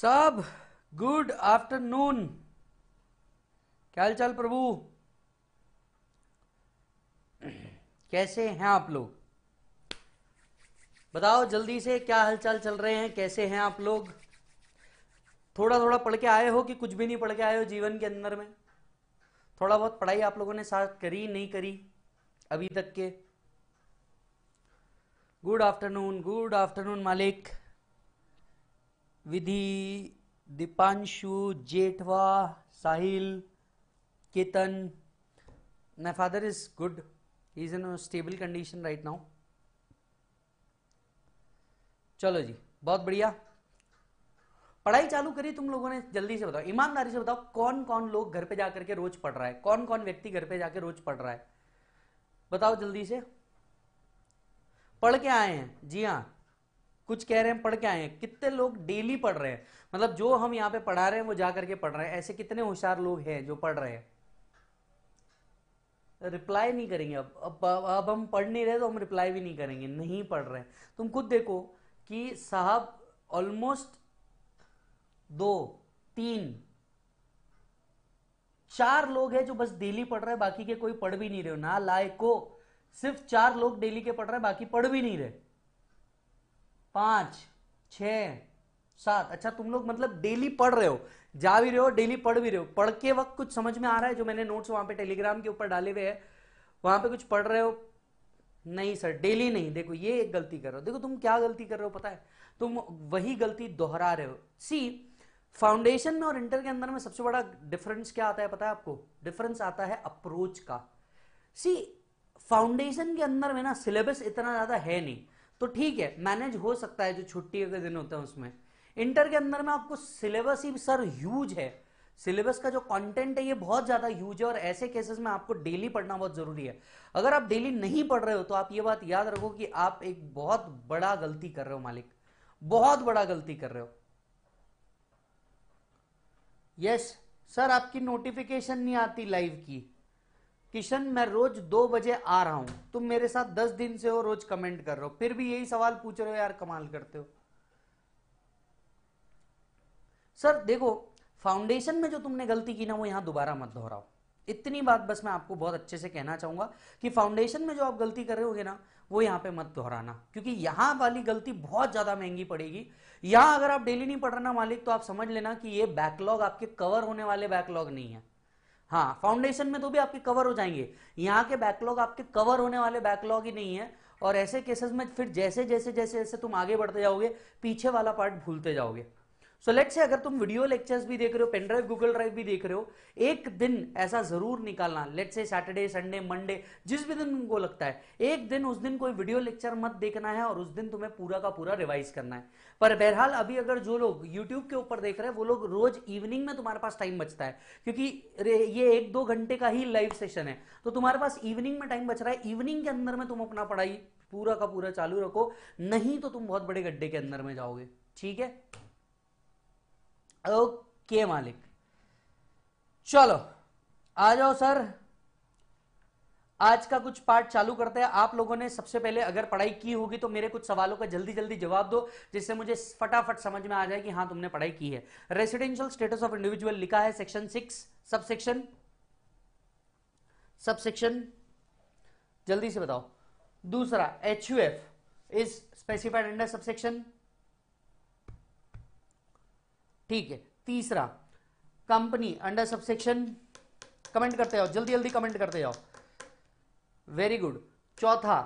सब good afternoon क्या हाल चाल प्रभु कैसे हैं आप लोग बताओ जल्दी से क्या हालचाल चल रहे हैं कैसे हैं आप लोग थोड़ा थोड़ा पढ़ के आए हो कि कुछ भी नहीं पढ़ के आए हो जीवन के अंदर में थोड़ा बहुत पढ़ाई आप लोगों ने साथ करी नहीं करी अभी तक के good afternoon good afternoon Malik Vidhi Deepanshu Jethwa Sahil Ketan my father is good he is in stable condition right now चलो जी बहुत बढ़िया पढ़ाई चालू करी तुम लोगों ने जल्दी से बताओ ईमानदारी से बताओ कौन कौन लोग घर पे जाकर के रोज पढ़ रहा है कौन कौन व्यक्ति घर पे जाकर रोज पढ़ रहा है बताओ जल्दी से पढ़ के आए हैं जी हाँ कुछ कह रहे हैं पढ़ के आए हैं कितने लोग डेली पढ़ रहे हैं मतलब जो हम यहाँ पे पढ़ा रहे हैं वो जा करके पढ़ रहे हैं ऐसे कितने होशियार लोग हैं जो पढ़ रहे हैं रिप्लाई नहीं करेंगे अब अब अब हम पढ़ नहीं रहे तो हम रिप्लाई भी नहीं करेंगे नहीं पढ़ रहे तुम खुद देखो कि साहब ऑलमोस्ट दो तीन चार लोग हैं जो बस डेली पढ़ रहे हैं बाकी के कोई पढ़ भी नहीं रहे हो ना लायको को सिर्फ चार लोग डेली के पढ़ रहे हैं बाकी पढ़ भी नहीं रहे पांच छ सात अच्छा तुम लोग मतलब डेली पढ़ रहे हो जा भी रहे हो डेली पढ़ भी रहे हो पढ़ के वक्त कुछ समझ में आ रहा है जो मैंने नोट्स वहां पे टेलीग्राम के ऊपर डाले हुए हैं वहां पे कुछ पढ़ रहे हो नहीं सर डेली नहीं देखो ये एक गलती कर रहे हो देखो तुम क्या गलती कर रहे हो पता है तुम वही गलती दोहरा रहे हो सी फाउंडेशन और इंटर के अंदर में सबसे बड़ा डिफरेंस क्या आता है पता है आपको डिफरेंस आता है अप्रोच का सी फाउंडेशन के अंदर में ना सिलेबस इतना ज़्यादा है नहीं तो ठीक है मैनेज हो सकता है जो छुट्टी के दिन होते हैं उसमें इंटर के अंदर में आपको सिलेबस ही सर ह्यूज है सिलेबस का जो कंटेंट है ये बहुत ज़्यादा यूज है और ऐसे केसेस में आपको डेली पढ़ना बहुत ज़रूरी है अगर आप डेली नहीं पढ़ रहे हो तो आप ये बात याद रखो कि आप एक बहुत बड़ा गलती कर रहे हो मालिक बहुत बड़ा गलती कर रहे हो यस yes, सर आपकी नोटिफिकेशन नहीं आती लाइव की किशन मैं रोज दो बजे आ रहा हूं तुम मेरे साथ दस दिन से हो रोज कमेंट कर रहे हो फिर भी यही सवाल पूछ रहे हो यार कमाल करते हो सर देखो फाउंडेशन में जो तुमने गलती की ना वो यहां दोबारा मत दोहराओ इतनी बात बस मैं आपको बहुत अच्छे से कहना चाहूंगा कि फाउंडेशन में जो आप गलती कर रहे होगे ना वो यहां पे मत दोहराना क्योंकि यहां वाली गलती बहुत ज़्यादा महंगी पड़ेगी यहां अगर आप डेली नहीं पढ़ रहे ना मालिक तो आप समझ लेना कि ये बैकलॉग आपके कवर होने वाले बैकलॉग नहीं है हाँ फाउंडेशन में तो भी आपके कवर हो जाएंगे यहाँ के बैकलॉग आपके कवर होने वाले बैकलॉग ही नहीं है और ऐसे केसेस में फिर जैसे जैसे जैसे जैसे तुम आगे बढ़ते जाओगे पीछे वाला पार्ट भूलते जाओगे सो लेट से अगर तुम वीडियो लेक्चर्स भी देख रहे हो पेनड्राइव गूगल ड्राइव भी देख रहे हो एक दिन ऐसा जरूर निकालना लेट से सैटरडे संडे मंडे जिस भी दिन तुमको लगता है एक दिन उस दिन कोई वीडियो लेक्चर मत देखना है और उस दिन तुम्हें पूरा का पूरा रिवाइज करना है पर बहरहाल अभी अगर जो लोग यूट्यूब के ऊपर देख रहे हैं वो लोग रोज इवनिंग में तुम्हारे पास टाइम बचता है क्योंकि ये एक दो घंटे का ही लाइव सेशन है तो तुम्हारे पास इवनिंग में टाइम बच रहा है इवनिंग के अंदर में तुम अपना पढ़ाई पूरा का पूरा चालू रखो नहीं तो तुम बहुत बड़े गड्ढे के अंदर में जाओगे ठीक है ओके मालिक चलो आ जाओ सर आज का कुछ पार्ट चालू करते हैं आप लोगों ने सबसे पहले अगर पढ़ाई की होगी तो मेरे कुछ सवालों का जल्दी जल्दी जवाब दो जिससे मुझे फटाफट समझ में आ जाए कि हाँ तुमने पढ़ाई की है रेसिडेंशियल स्टेटस ऑफ इंडिविजुअल लिखा है section six sub section sub section जल्दी से बताओ दूसरा H U F is specified under subsection ठीक है तीसरा कंपनी अंडर सबसेक्शन कमेंट करते जाओ जल्दी जल्दी कमेंट करते जाओ वेरी गुड चौथा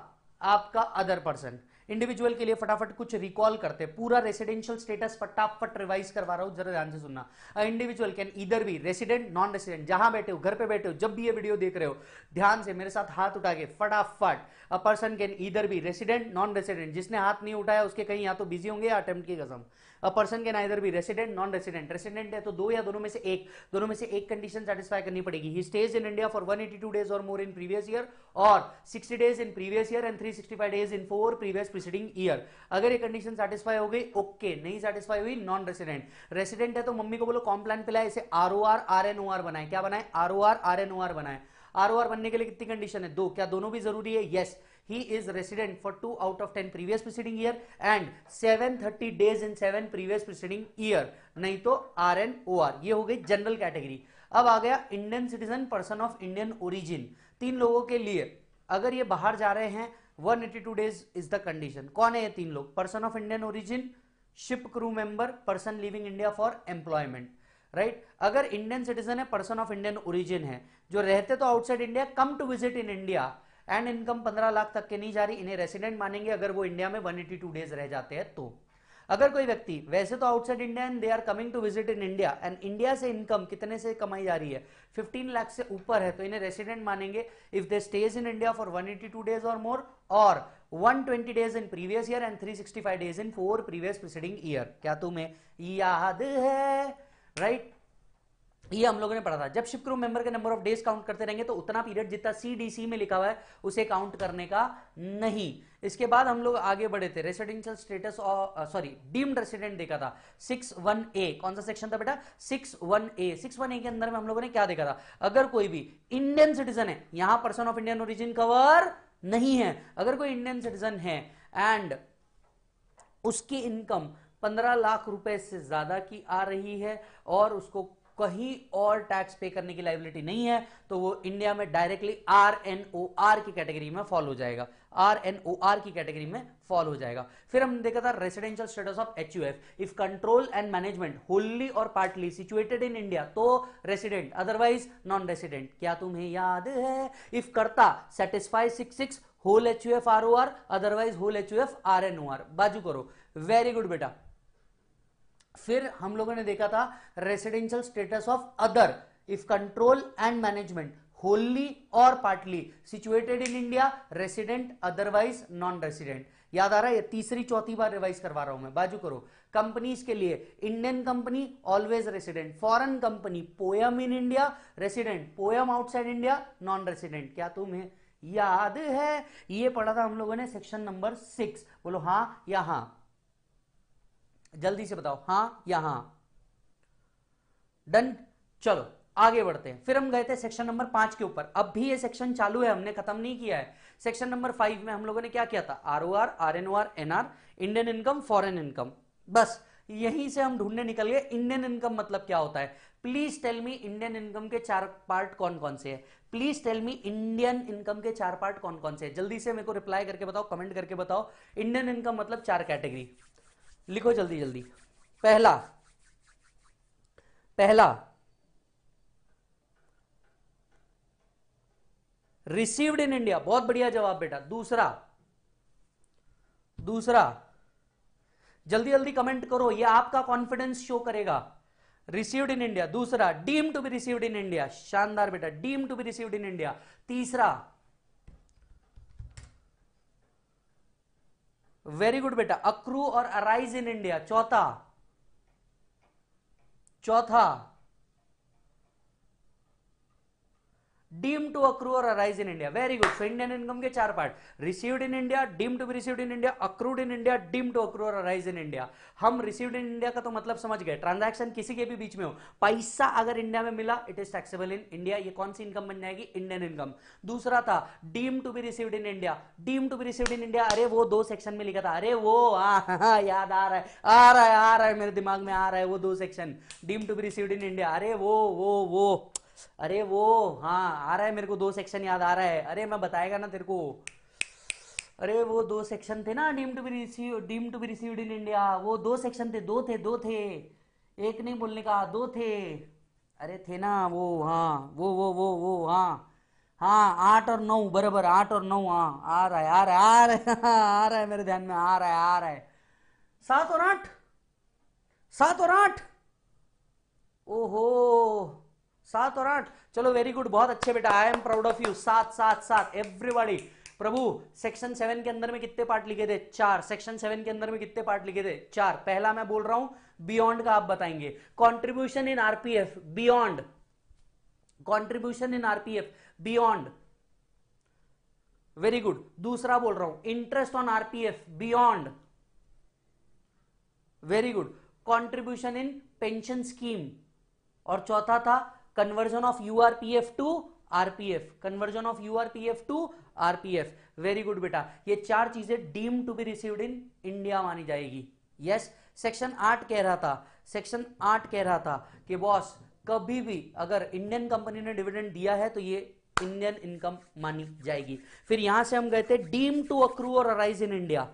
आपका अदर पर्सन इंडिविजुअल के लिए फटाफट कुछ रिकॉल करते पूरा रेसिडेंशियल स्टेटस फटाफट रिवाइज करवा रहा हूं जरा ध्यान से सुनना इंडिविजुअल कैन इधर भी रेसिडेंट नॉन रेसिडेंट जहां बैठे हो घर पे बैठे हो जब भी ये वीडियो देख रहे हो ध्यान से मेरे साथ हाथ उठा के फटाफट अ पर्सन कैन इधर भी रेसिडेंट नॉन रेसिडेंट जिसने हाथ नहीं उठाया उसके कहीं या तो बिजी होंगे या अटेम्प्ट की कसम a person can either be resident non resident resident है तो दो या दोनों में से एक दोनों में से एक कंडीशन सेटिस्फाई करनी पड़ेगी he stays in India for 182 days or more in previous year or 60 days in previous year and 365 days in four previous preceding year अगर ये कंडीशन सेटिस्फाई हो गई ओके नहीं सेटिस्फाई हुई नॉन रेसिडेंट रेसिडेंट है तो मम्मी को बोलो कॉम्प्लान पिलाए इसे R O R R N O R बनाए क्या बनाए R O R R N O R बनाए आर ओ आर बनने के लिए कितनी कंडीशन है दो क्या दोनों भी जरूरी है yes yes. he is resident for 2 out of 10 previous preceding year and 730 days in 7 previous preceding year नहीं तो आर एन ओ आर ये हो गई जनरल कैटेगरी अब आ गया Indian citizen person of Indian origin तीन लोगों के लिए अगर ये बाहर जा रहे हैं 182 डेज इज द कंडीशन कौन है ये तीन लोग person of Indian origin ship crew member person living India for employment right right? अगर इंडियन सिटीजन है पर्सन ऑफ इंडियन ओरिजिन है जो रहते तो outside India come to visit in India and income पंद्रह लाख तक के नहीं जा रही इन्हें रेसिडेंट मानेंगे अगर वो इंडिया में वन एटी टू डेज रह जाते हैं तो अगर कोई व्यक्ति वैसे तो outside India and they are coming to visit in India and India से इनकम कितने से कमाई जा रही है फिफ्टीन लाख से ऊपर है तो इन्हें रेसिडेंट मानेंगे if they stay in India for one eighty two days or more or 120 days in previous year and 365 days in four previous preceding year क्या तुम्हें याद है राइट right? ये हम लोगों ने पढ़ा था जब शिप क्रू मेंबर के नंबर ऑफ डेज काउंट करते रहेंगे तो उतना पीरियड जितना सीडीसी में लिखा हुआ है उसे काउंट करने का नहीं इसके बाद हम लोग आगे बढ़े थे रेसिडेंशियल स्टेटस और सॉरी डीम्ड रेसिडेंट देखा था सिक्स वन ए कौन सा सेक्शन था बेटा six one A six one A के अंदर में हम लोगों ने क्या देखा था अगर कोई भी इंडियन सिटीजन है यहां person of Indian origin cover नहीं है अगर कोई इंडियन सिटीजन है एंड उसकी इनकम पंद्रह लाख रुपए से ज्यादा की आ रही है और उसको कहीं और टैक्स पे करने की लाइबिलिटी नहीं है तो वो इंडिया में directly R N O R की कैटेगरी में फॉल हो जाएगा आर एन ओ आर की कैटेगरी में फॉल हो जाएगा फिर हमने देखा था residential status of H U F if control and management wholly or partly situated in India तो रेसिडेंट अदरवाइज नॉन रेसिडेंट क्या तुम्हें याद है if karta satisfy six six whole H U F R O R otherwise whole H U F R N O R बाजू करो very good बेटा फिर हम लोगों ने देखा था residential status of other if control and management wholly or partly situated in India resident otherwise non resident याद आ रहा है तीसरी चौथी बार रिवाइज करवा रहा हूं मैं बाजू करो कंपनीज के लिए Indian company always resident foreign company POEM in India resident POEM outside India non resident क्या तुम्हें याद है ये पढ़ा था हम लोगों ने सेक्शन नंबर सिक्स बोलो हाँ या हाँ जल्दी से बताओ हाँ या हाँ डन चलो आगे बढ़ते हैं फिर हम गए थे सेक्शन नंबर पांच के ऊपर अब भी ये सेक्शन चालू है हमने खत्म नहीं किया है सेक्शन नंबर फाइव में हम लोगों ने क्या किया था R O R R N O R N R Indian income foreign income बस यहीं से हम ढूंढने निकल गए इंडियन इनकम मतलब क्या होता है please tell me Indian income के चार पार्ट कौन कौन से है please tell me Indian income के चार पार्ट कौन कौन से है जल्दी से मेरे को रिप्लाई करके बताओ कमेंट करके बताओ इंडियन इनकम मतलब चार कैटेगरी लिखो जल्दी जल्दी पहला पहला रिसीव्ड इन इंडिया बहुत बढ़िया जवाब बेटा दूसरा दूसरा जल्दी जल्दी कमेंट करो ये आपका कॉन्फिडेंस शो करेगा रिसीव्ड इन इंडिया दूसरा deem to be received in India शानदार बेटा deem to be received in India तीसरा वेरी गुड बेटा accrue or arise in India चौथा चौथा deem to accrue or arise in India. Very good. So Indian income के चार part receive in India deem to be in India India, accrued in India, deemed to accrue or arise in हम received in India का तो मतलब समझ गए transaction किसी के भी बीच में हो पैसा अगर इंडिया में मिला it is taxable in India ये कौन सी इनकम बन जाएगी इंडियन इनकम दूसरा था deem to be receive in India deem to be receive in India अरे वो दो सेक्शन में लिखा था अरे वो आ, याद आ रहा है आ रहा है आ रहा है मेरे दिमाग में आ रहा है वो दो section deem to be receive in India अरे वो वो वो अरे वो हाँ आ रहा है मेरे को दो सेक्शन याद आ रहा है अरे मैं बताएगा ना तेरे को अरे वो दो सेक्शन थे ना deem to be receive deem to be received in India वो दो सेक्शन थे दो थे दो थे एक नहीं बोलने का दो थे अरे थे ना वो हाँ वो वो वो वो हाँ हाँ आठ और नौ बराबर आठ और नौ हाँ आ रहा है आ रहा है आ रहा है आ रहा है मेरे ध्यान में आ रहा है आ रहा है सात और आठ सात और आठ ओहो सात और आठ चलो वेरी गुड बहुत अच्छे बेटा I am proud of you सात सात सात एवरीबॉडी प्रभु सेक्शन सेवन के अंदर में कितने पार्ट लिखे थे चार सेक्शन सेवन के अंदर में कितने पार्ट लिखे थे चार पहला मैं बोल रहा हूं बियॉन्ड का आप बताएंगे contribution in RPF beyond contribution in RPF beyond very good दूसरा बोल रहा हूं interest on RPF beyond very good contribution in pension scheme और चौथा था conversion of U F to R P RPF conversion of U R P F to RPF very good बेटा ये चार चीजें deem to be received in India मानी जाएगी yes section आठ कह रहा था सेक्शन आठ कह रहा था कि बॉस कभी भी अगर इंडियन कंपनी ने डिविडेंड दिया है तो ये इंडियन इनकम मानी जाएगी फिर यहां से हम गए थे deem to accrue or arise in India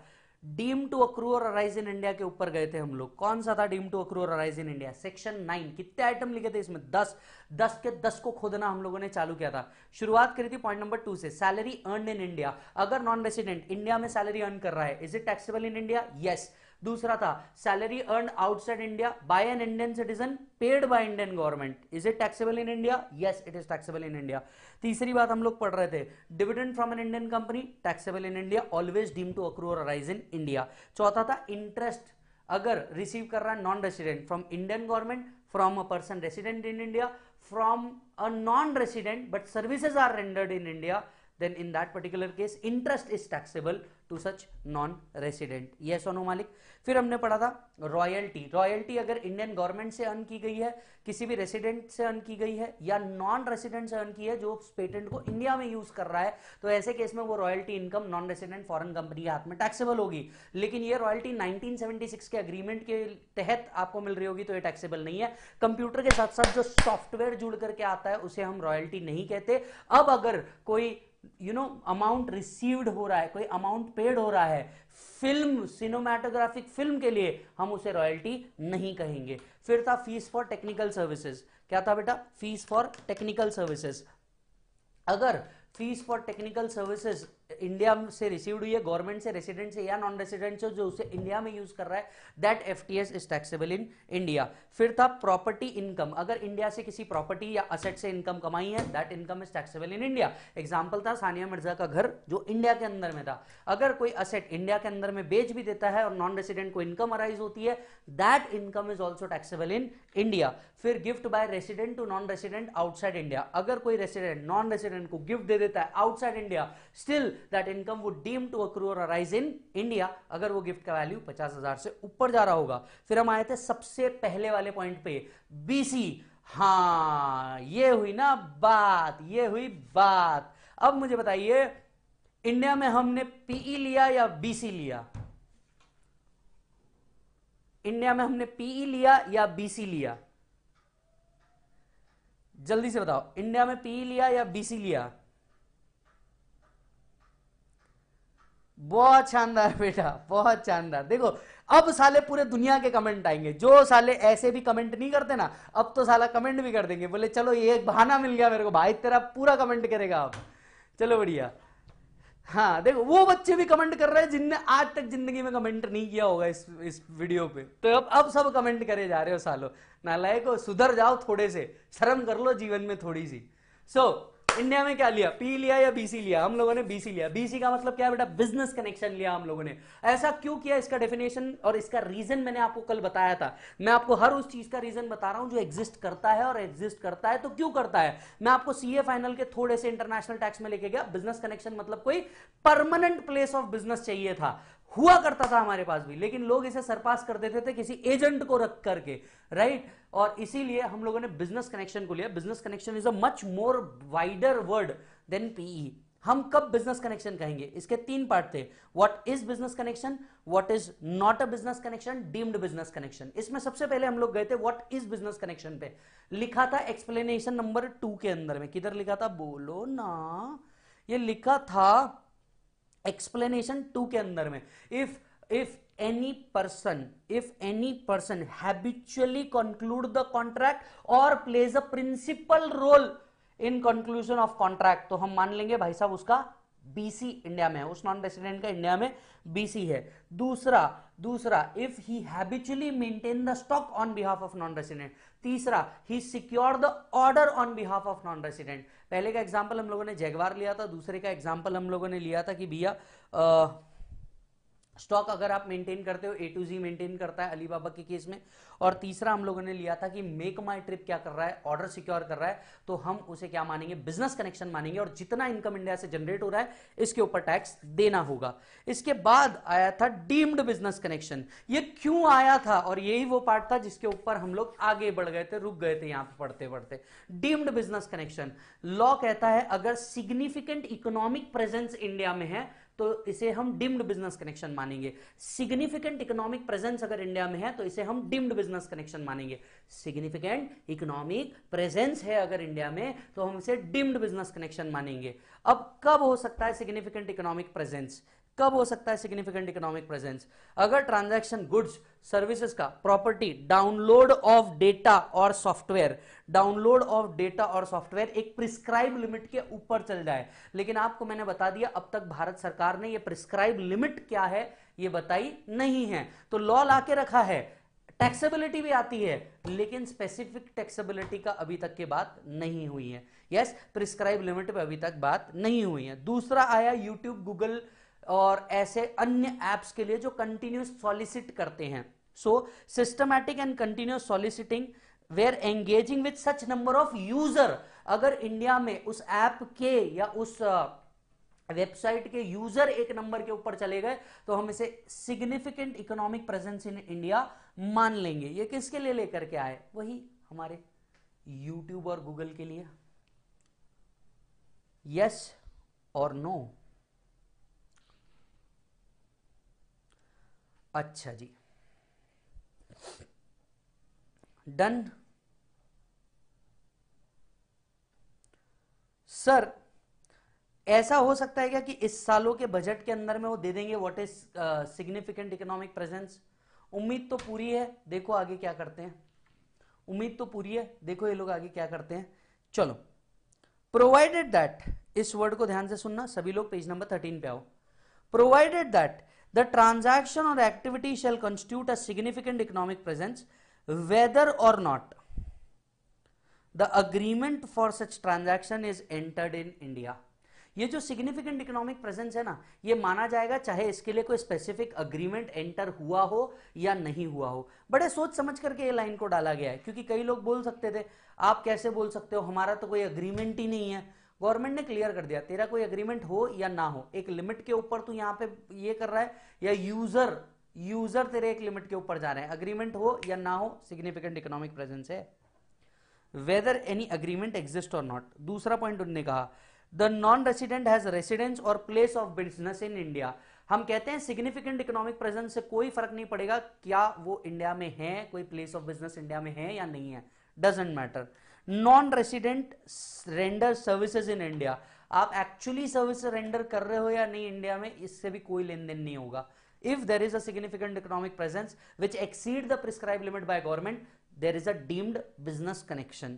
deem to accrue or arise in India के ऊपर गए थे हम लोग कौन सा था deem to accrue or arise in India section nine कितने आइटम लिखे थे इसमें दस दस के दस को खोदना हम लोगों ने चालू किया था शुरुआत करी थी पॉइंट नंबर टू से सैलरी अर्न इन इंडिया अगर नॉन रेसिडेंट इंडिया में सैलरी अर्न कर रहा है is it taxable in India yes दूसरा था salary earn outside India by an Indian citizen paid by Indian government is it taxable in India yes it is taxable in India तीसरी बात हम लोग पढ़ रहे थे dividend from an Indian company taxable in India always deem to accrue or arise in India चौथा था interest अगर रिसीव कर रहा है non resident from Indian government from a person resident in India from a non resident but services are rendered in India then in that particular case interest is taxable to such non resident ये सोनो मालिक फिर हमने पढ़ा था royalty royalty अगर Indian government से earn की गई है किसी भी रेसिडेंट से अर्न की गई है या नॉन रेसिडेंट से अर्न की है जो पेटेंट को इंडिया में यूज कर रहा है तो ऐसे केस में वो royalty income non resident foreign company के हाथ में टैक्सेबल होगी लेकिन ये रॉयल्टी 1976 के अग्रीमेंट के तहत आपको मिल रही होगी तो ये टैक्सेबल नहीं है कंप्यूटर के साथ साथ जो सॉफ्टवेयर जुड़ करके आता है उसे हम रॉयल्टी नहीं कहते अब अगर कोई यू नो अमाउंट रिसीव्ड हो रहा है कोई अमाउंट पेड हो रहा है फिल्म सिनेमाटोग्राफिक फिल्म के लिए हम उसे रॉयल्टी नहीं कहेंगे फिर था फीस फॉर टेक्निकल सर्विसेज क्या था बेटा फीस फॉर टेक्निकल सर्विसेज अगर fees for technical services India से रिसीव्ड हुई है गवर्नमेंट से रेसिडेंट से या नॉन रेसिडेंट से जो उसे इंडिया में यूज कर रहा है that F T S is taxable in India फिर था प्रॉपर्टी इनकम अगर इंडिया से किसी प्रॉपर्टी या असेट से इनकम कमाई है that income is taxable in India example था सानिया मिर्जा का घर जो इंडिया के अंदर में था अगर कोई असेट इंडिया के अंदर में बेच भी देता है और नॉन रेसिडेंट को इनकम अराइज होती है that income is also taxable in India फिर gift by resident to non resident outside India अगर कोई रेसिडेंट नॉन रेसिडेंट को गिफ्ट दे देता है outside India still that income would deem to accrue or arise in India अगर वो gift का वैल्यू पचास हजार से ऊपर जा रहा होगा फिर हम आए थे सबसे पहले वाले पॉइंट पे बीसी हाँ ये हुई ना बात ये हुई बात अब मुझे बताइए इंडिया में हमने पीई e लिया या बीसी लिया इंडिया में हमने पीई e लिया या बीसी लिया जल्दी से बताओ इंडिया में पीई e लिया या बीसी लिया बहुत शानदार बेटा बहुत शानदार देखो अब साले पूरे दुनिया के कमेंट आएंगे जो साले ऐसे भी कमेंट नहीं करते ना अब तो साला कमेंट भी कर देंगे बोले चलो ये एक बहाना मिल गया मेरे को भाई तेरा पूरा कमेंट करेगा अब चलो बढ़िया हाँ देखो वो बच्चे भी कमेंट कर रहे हैं जिनने आज तक जिंदगी में कमेंट नहीं किया होगा इस इस वीडियो पे तो अब अब सब कमेंट करे जा रहे हो सालो नालायक सुधर जाओ थोड़े से शर्म कर लो जीवन में थोड़ी सी सो so, इंडिया में क्या लिया पी लिया या बीसी लिया हम लोगों ने बीसी लिया बीसी का मतलब क्या बेटा बिजनेस कनेक्शन लिया हम लोगों ने ऐसा क्यों किया इसका डेफिनेशन और इसका रीजन मैंने आपको कल बताया था मैं आपको हर उस चीज का रीजन बता रहा हूं जो एग्जिस्ट करता है और एग्जिस्ट करता है तो क्यों करता है मैं आपको सीए फाइनल के थोड़े से इंटरनेशनल टैक्स में लेके गया बिजनेस कनेक्शन मतलब कोई परमानेंट प्लेस ऑफ बिजनेस चाहिए था हुआ करता था हमारे पास भी लेकिन लोग इसे सरपास कर देते थे किसी एजेंट को रख करके राइट और इसीलिए हम लोगों ने बिजनेस कनेक्शन को लिया business connection is a much more wider word than PE हम कब बिजनेस कनेक्शन कहेंगे इसके तीन पार्ट थे what is business connection what is not a business connection deemed business connection इसमें सबसे पहले हम लोग गए थे व्हाट इज बिजनेस कनेक्शन पे लिखा था एक्सप्लेनेशन नंबर टू के अंदर में किधर लिखा था बोलो ना ये लिखा था एक्सप्लेनेशन टू के अंदर में if if any person if any person habitually conclude the contract or plays a principal role in conclusion of contract तो हम मान लेंगे भाई साहब उसका बीसी इंडिया में है उस नॉन रेसिडेंट का इंडिया में बीसी है दूसरा दूसरा if he habitually maintain the stock on behalf of non resident तीसरा he secure the order on behalf of non resident पहले का एग्जाम्पल हम लोगों ने जैगवार लिया था दूसरे का एग्जाम्पल हम लोगों ने लिया था कि भैया स्टॉक अगर आप मेंटेन करते हो ए टू जी मेंटेन करता है अलीबाबा के केस में और तीसरा हम लोगों ने लिया था कि मेक माई ट्रिप क्या कर रहा है ऑर्डर सिक्योर कर रहा है तो हम उसे क्या मानेंगे बिजनेस कनेक्शन मानेंगे और जितना इनकम इंडिया से जनरेट हो रहा है इसके ऊपर टैक्स देना होगा इसके बाद आया था डीम्ड बिजनेस कनेक्शन ये क्यों आया था और यही वो पार्ट था जिसके ऊपर हम लोग आगे बढ़ गए थे रुक गए थे यहां पर पढ़ते पढ़ते डीम्ड बिजनेस कनेक्शन लॉ कहता है अगर सिग्निफिकेंट इकोनॉमिक प्रेजेंस इंडिया में है तो इसे हम डिम्ड बिजनेस कनेक्शन मानेंगे सिग्निफिकेंट इकोनॉमिक प्रेजेंस अगर इंडिया में है तो इसे हम डिम्ड बिजनेस कनेक्शन मानेंगे सिग्निफिकेंट इकोनॉमिक प्रेजेंस है अगर इंडिया में तो हम इसे डिम्ड बिजनेस कनेक्शन मानेंगे अब कब हो सकता है सिग्निफिकेंट इकोनॉमिक प्रेजेंस कब हो सकता है सिग्निफिकेंट इकोनॉमिक प्रेजेंस अगर ट्रांजैक्शन गुड्स सर्विसेज का property download of data or software download of data or software एक प्रिस्क्राइब लिमिट के ऊपर चल जाए लेकिन आपको मैंने बता दिया अब तक भारत सरकार ने यह प्रिस्क्राइब लिमिट क्या है ये बताई नहीं है तो लॉ ला के रखा है टैक्सेबिलिटी भी आती है लेकिन स्पेसिफिक टैक्सेबिलिटी का अभी तक के बात नहीं हुई है यस प्रिस्क्राइब लिमिट पे अभी तक बात नहीं हुई है दूसरा आया यूट्यूब गूगल और ऐसे अन्य एप्स के लिए जो कंटिन्यूस सॉलिसिट करते हैं so systematic and continuous soliciting where engaging with such number of user अगर इंडिया में उस ऐप के या उस वेबसाइट के यूजर एक नंबर के ऊपर चले गए तो हम इसे significant economic presence in India मान लेंगे ये किसके लिए लेकर के आए वही हमारे यूट्यूब और गूगल के लिए यस और नो अच्छा जी डन सर ऐसा हो सकता है क्या कि इस सालों के बजट के अंदर में वो दे देंगे what is significant economic presence उम्मीद तो पूरी है देखो आगे क्या करते हैं उम्मीद तो पूरी है देखो ये लोग आगे क्या करते हैं चलो प्रोवाइडेड दैट इस वर्ड को ध्यान से सुनना सभी लोग पेज नंबर थर्टीन पे आओ provided that the transaction or activity shall constitute a significant economic presence whether or not the agreement for such transaction is entered in India. ये जो सिग्निफिकेंट इकोनॉमिक प्रेजेंस है ना ये माना जाएगा चाहे इसके लिए कोई स्पेसिफिक अग्रीमेंट एंटर हुआ हो या नहीं हुआ हो बड़े सोच समझ करके ये लाइन को डाला गया है क्योंकि कई लोग बोल सकते थे आप कैसे बोल सकते हो हमारा तो कोई अग्रीमेंट ही नहीं है गवर्नमेंट ने क्लियर कर दिया तेरा कोई एग्रीमेंट हो या ना हो एक लिमिट के ऊपर तू यहाँ पे ये कर रहा है या यूजर यूजर तेरे एक लिमिट के ऊपर जा रहे हैं अग्रीमेंट हो या ना हो सिग्निफिकेंट इकोनॉमिक प्रेजेंस है whether any agreement exist or not दूसरा पॉइंट उन्होंने कहा the non resident has residence or place of business in India हम कहते हैं सिग्निफिकेंट इकोनॉमिक प्रेजेंस से कोई फर्क नहीं पड़ेगा क्या वो इंडिया में है कोई प्लेस ऑफ बिजनेस इंडिया में है या नहीं है doesn't matter non resident render services in India आप एक्चुअली सर्विस रेंडर कर रहे हो या नहीं इंडिया में इससे भी कोई लेन देन नहीं होगा if there is a significant economic presence which exceed the prescribe limit by government there is a deemed business connection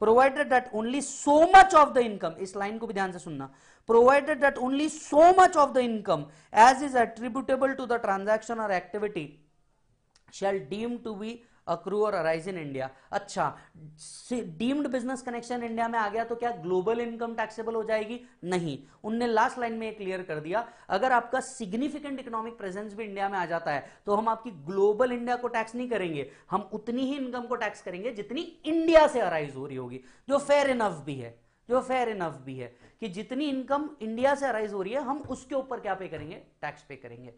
provided that only so much of the income इस लाइन को भी ध्यान से सुनना provided that only so much of the income as is attributable to the transaction or activity shall deem to be accrue or arise in India अच्छा deemed business connection India में आ गया तो क्या ग्लोबल इनकम टैक्सेबल हो जाएगी नहीं उनने last line में क्लियर कर दिया अगर आपका सिग्निफिकेंट इकोनॉमिक प्रेजेंस भी इंडिया में आ जाता है तो हम आपकी ग्लोबल इंडिया को टैक्स नहीं करेंगे हम उतनी ही इनकम को टैक्स करेंगे जितनी इंडिया से अराइज हो रही होगी जो फेयर इनफ भी है जो फेयर इनफ भी है कि जितनी इनकम इंडिया से अराइज हो रही है हम उसके ऊपर क्या पे करेंगे टैक्स पे करेंगे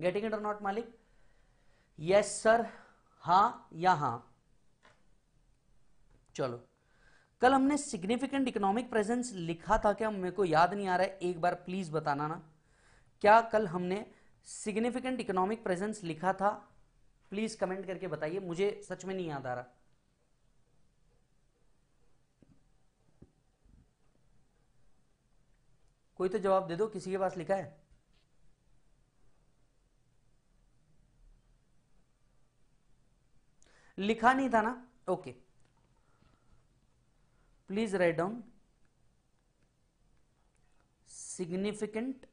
गेटिंग इट और नॉट मालिक यस सर हा या हा चलो कल हमने सिग्निफिकेंट इकोनॉमिक प्रेजेंस लिखा था क्या मेरे को याद नहीं आ रहा है एक बार प्लीज बताना ना क्या कल हमने सिग्निफिकेंट इकोनॉमिक प्रेजेंस लिखा था प्लीज कमेंट करके बताइए मुझे सच में नहीं याद आ रहा कोई तो जवाब दे दो किसी के पास लिखा है लिखा नहीं था ना okay please write down significant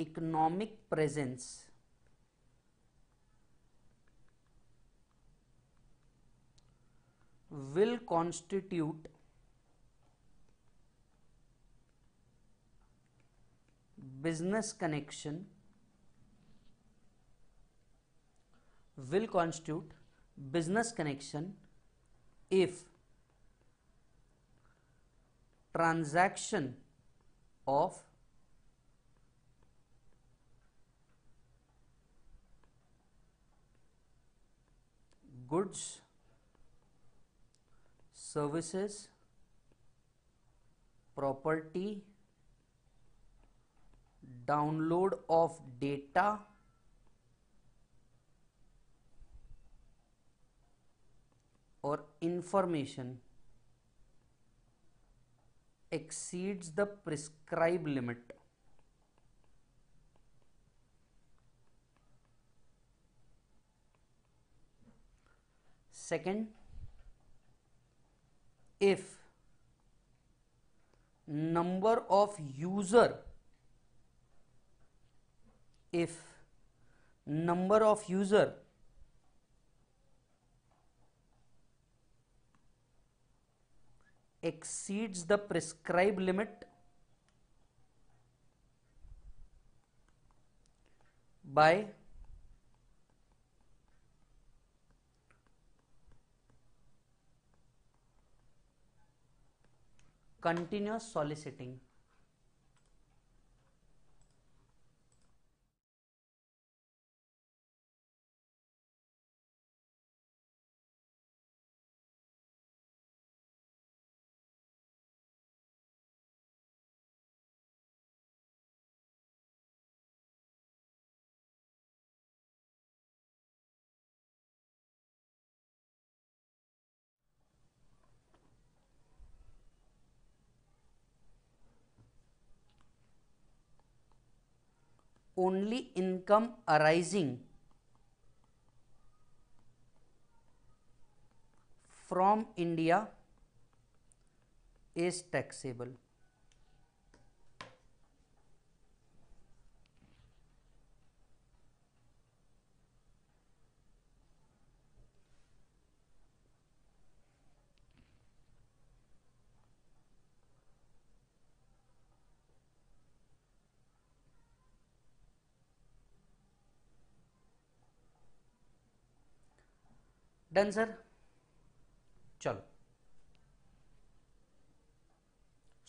economic presence will constitute business connection will constitute business connection if transaction of goods services property download of data or information exceeds the prescribed limit second if number of user if number of user exceeds the prescribed limit by continuous soliciting only income arising from India is taxable. Done sir चलो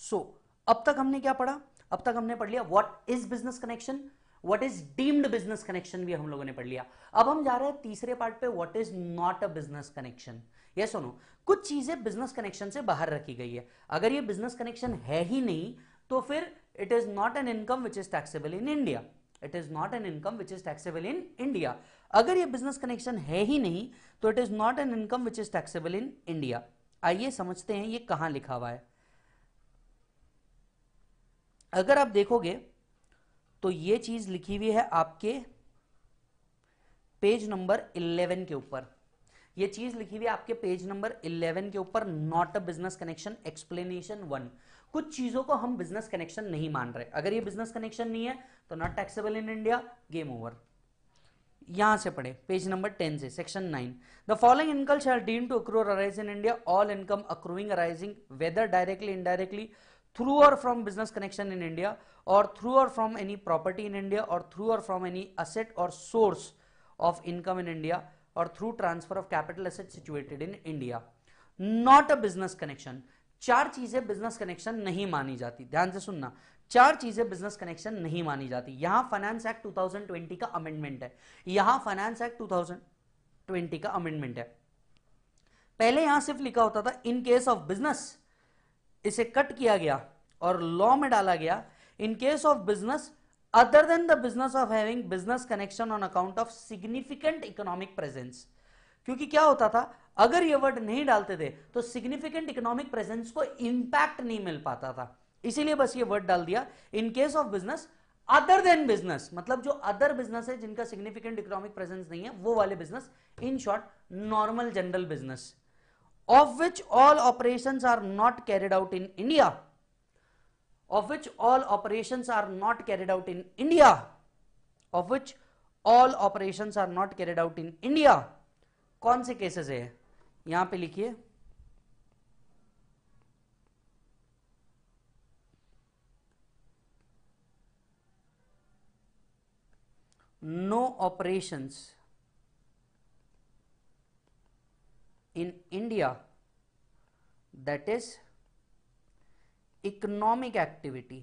so so, अब तक हमने क्या पढ़ा अब तक हमने पढ़ लिया what is business connection what is deemed business connection भी हम लोगों ने पढ़ लिया अब हम जा रहे हैं तीसरे पार्ट पे what is not a business connection ये सुनो कुछ चीजें बिजनेस कनेक्शन से बाहर रखी गई है अगर ये बिजनेस कनेक्शन है ही नहीं तो फिर it is not an income which is taxable in India it is not an income which is taxable in India अगर ये बिजनेस कनेक्शन है ही नहीं तो it is not an income which is taxable in India आइए समझते हैं ये कहां लिखा हुआ है अगर आप देखोगे तो ये चीज लिखी हुई है आपके पेज नंबर 11 के ऊपर ये चीज लिखी हुई है आपके पेज नंबर 11 के ऊपर not a business connection explanation one कुछ चीजों को हम बिजनेस कनेक्शन नहीं मान रहे अगर ये बिजनेस कनेक्शन नहीं है तो not taxable in India game over यहां से पढ़े पेज नंबर टेन से section nine the following income shall deem to accrue arise in India all income accruing arising whether directly indirectly through or from business connection in India or through or from any property in India or through or from any asset or source of income in India or through transfer of capital asset situated in India not a business connection चार चीजें business connection नहीं मानी जाती ध्यान से सुनना चार चीजें बिजनेस कनेक्शन नहीं मानी जाती यहां फाइनेंस एक्ट 2020 का अमेंडमेंट है यहां फाइनेंस एक्ट 2020 का अमेंडमेंट है पहले यहां सिर्फ लिखा होता था इन केस ऑफ बिजनेस इसे कट किया गया और लॉ में डाला गया in case of business other than the business of having business connection on account of significant economic presence क्योंकि क्या होता था अगर ये वर्ड नहीं डालते थे तो सिग्निफिकेंट इकोनॉमिक प्रेजेंस को इंपैक्ट नहीं मिल पाता था इसीलिए बस ये वर्ड डाल दिया in case of business other than business मतलब जो अदर बिजनेस है जिनका सिग्निफिकेंट इकोनॉमिक प्रेजेंस नहीं है वो वाले business in short normal general business of which all operation are not carried out in India of which all operation are not carried out in India of which all operation are not carried out in India कौन से cases है यहां पे लिखिए no operations in India that is economic activity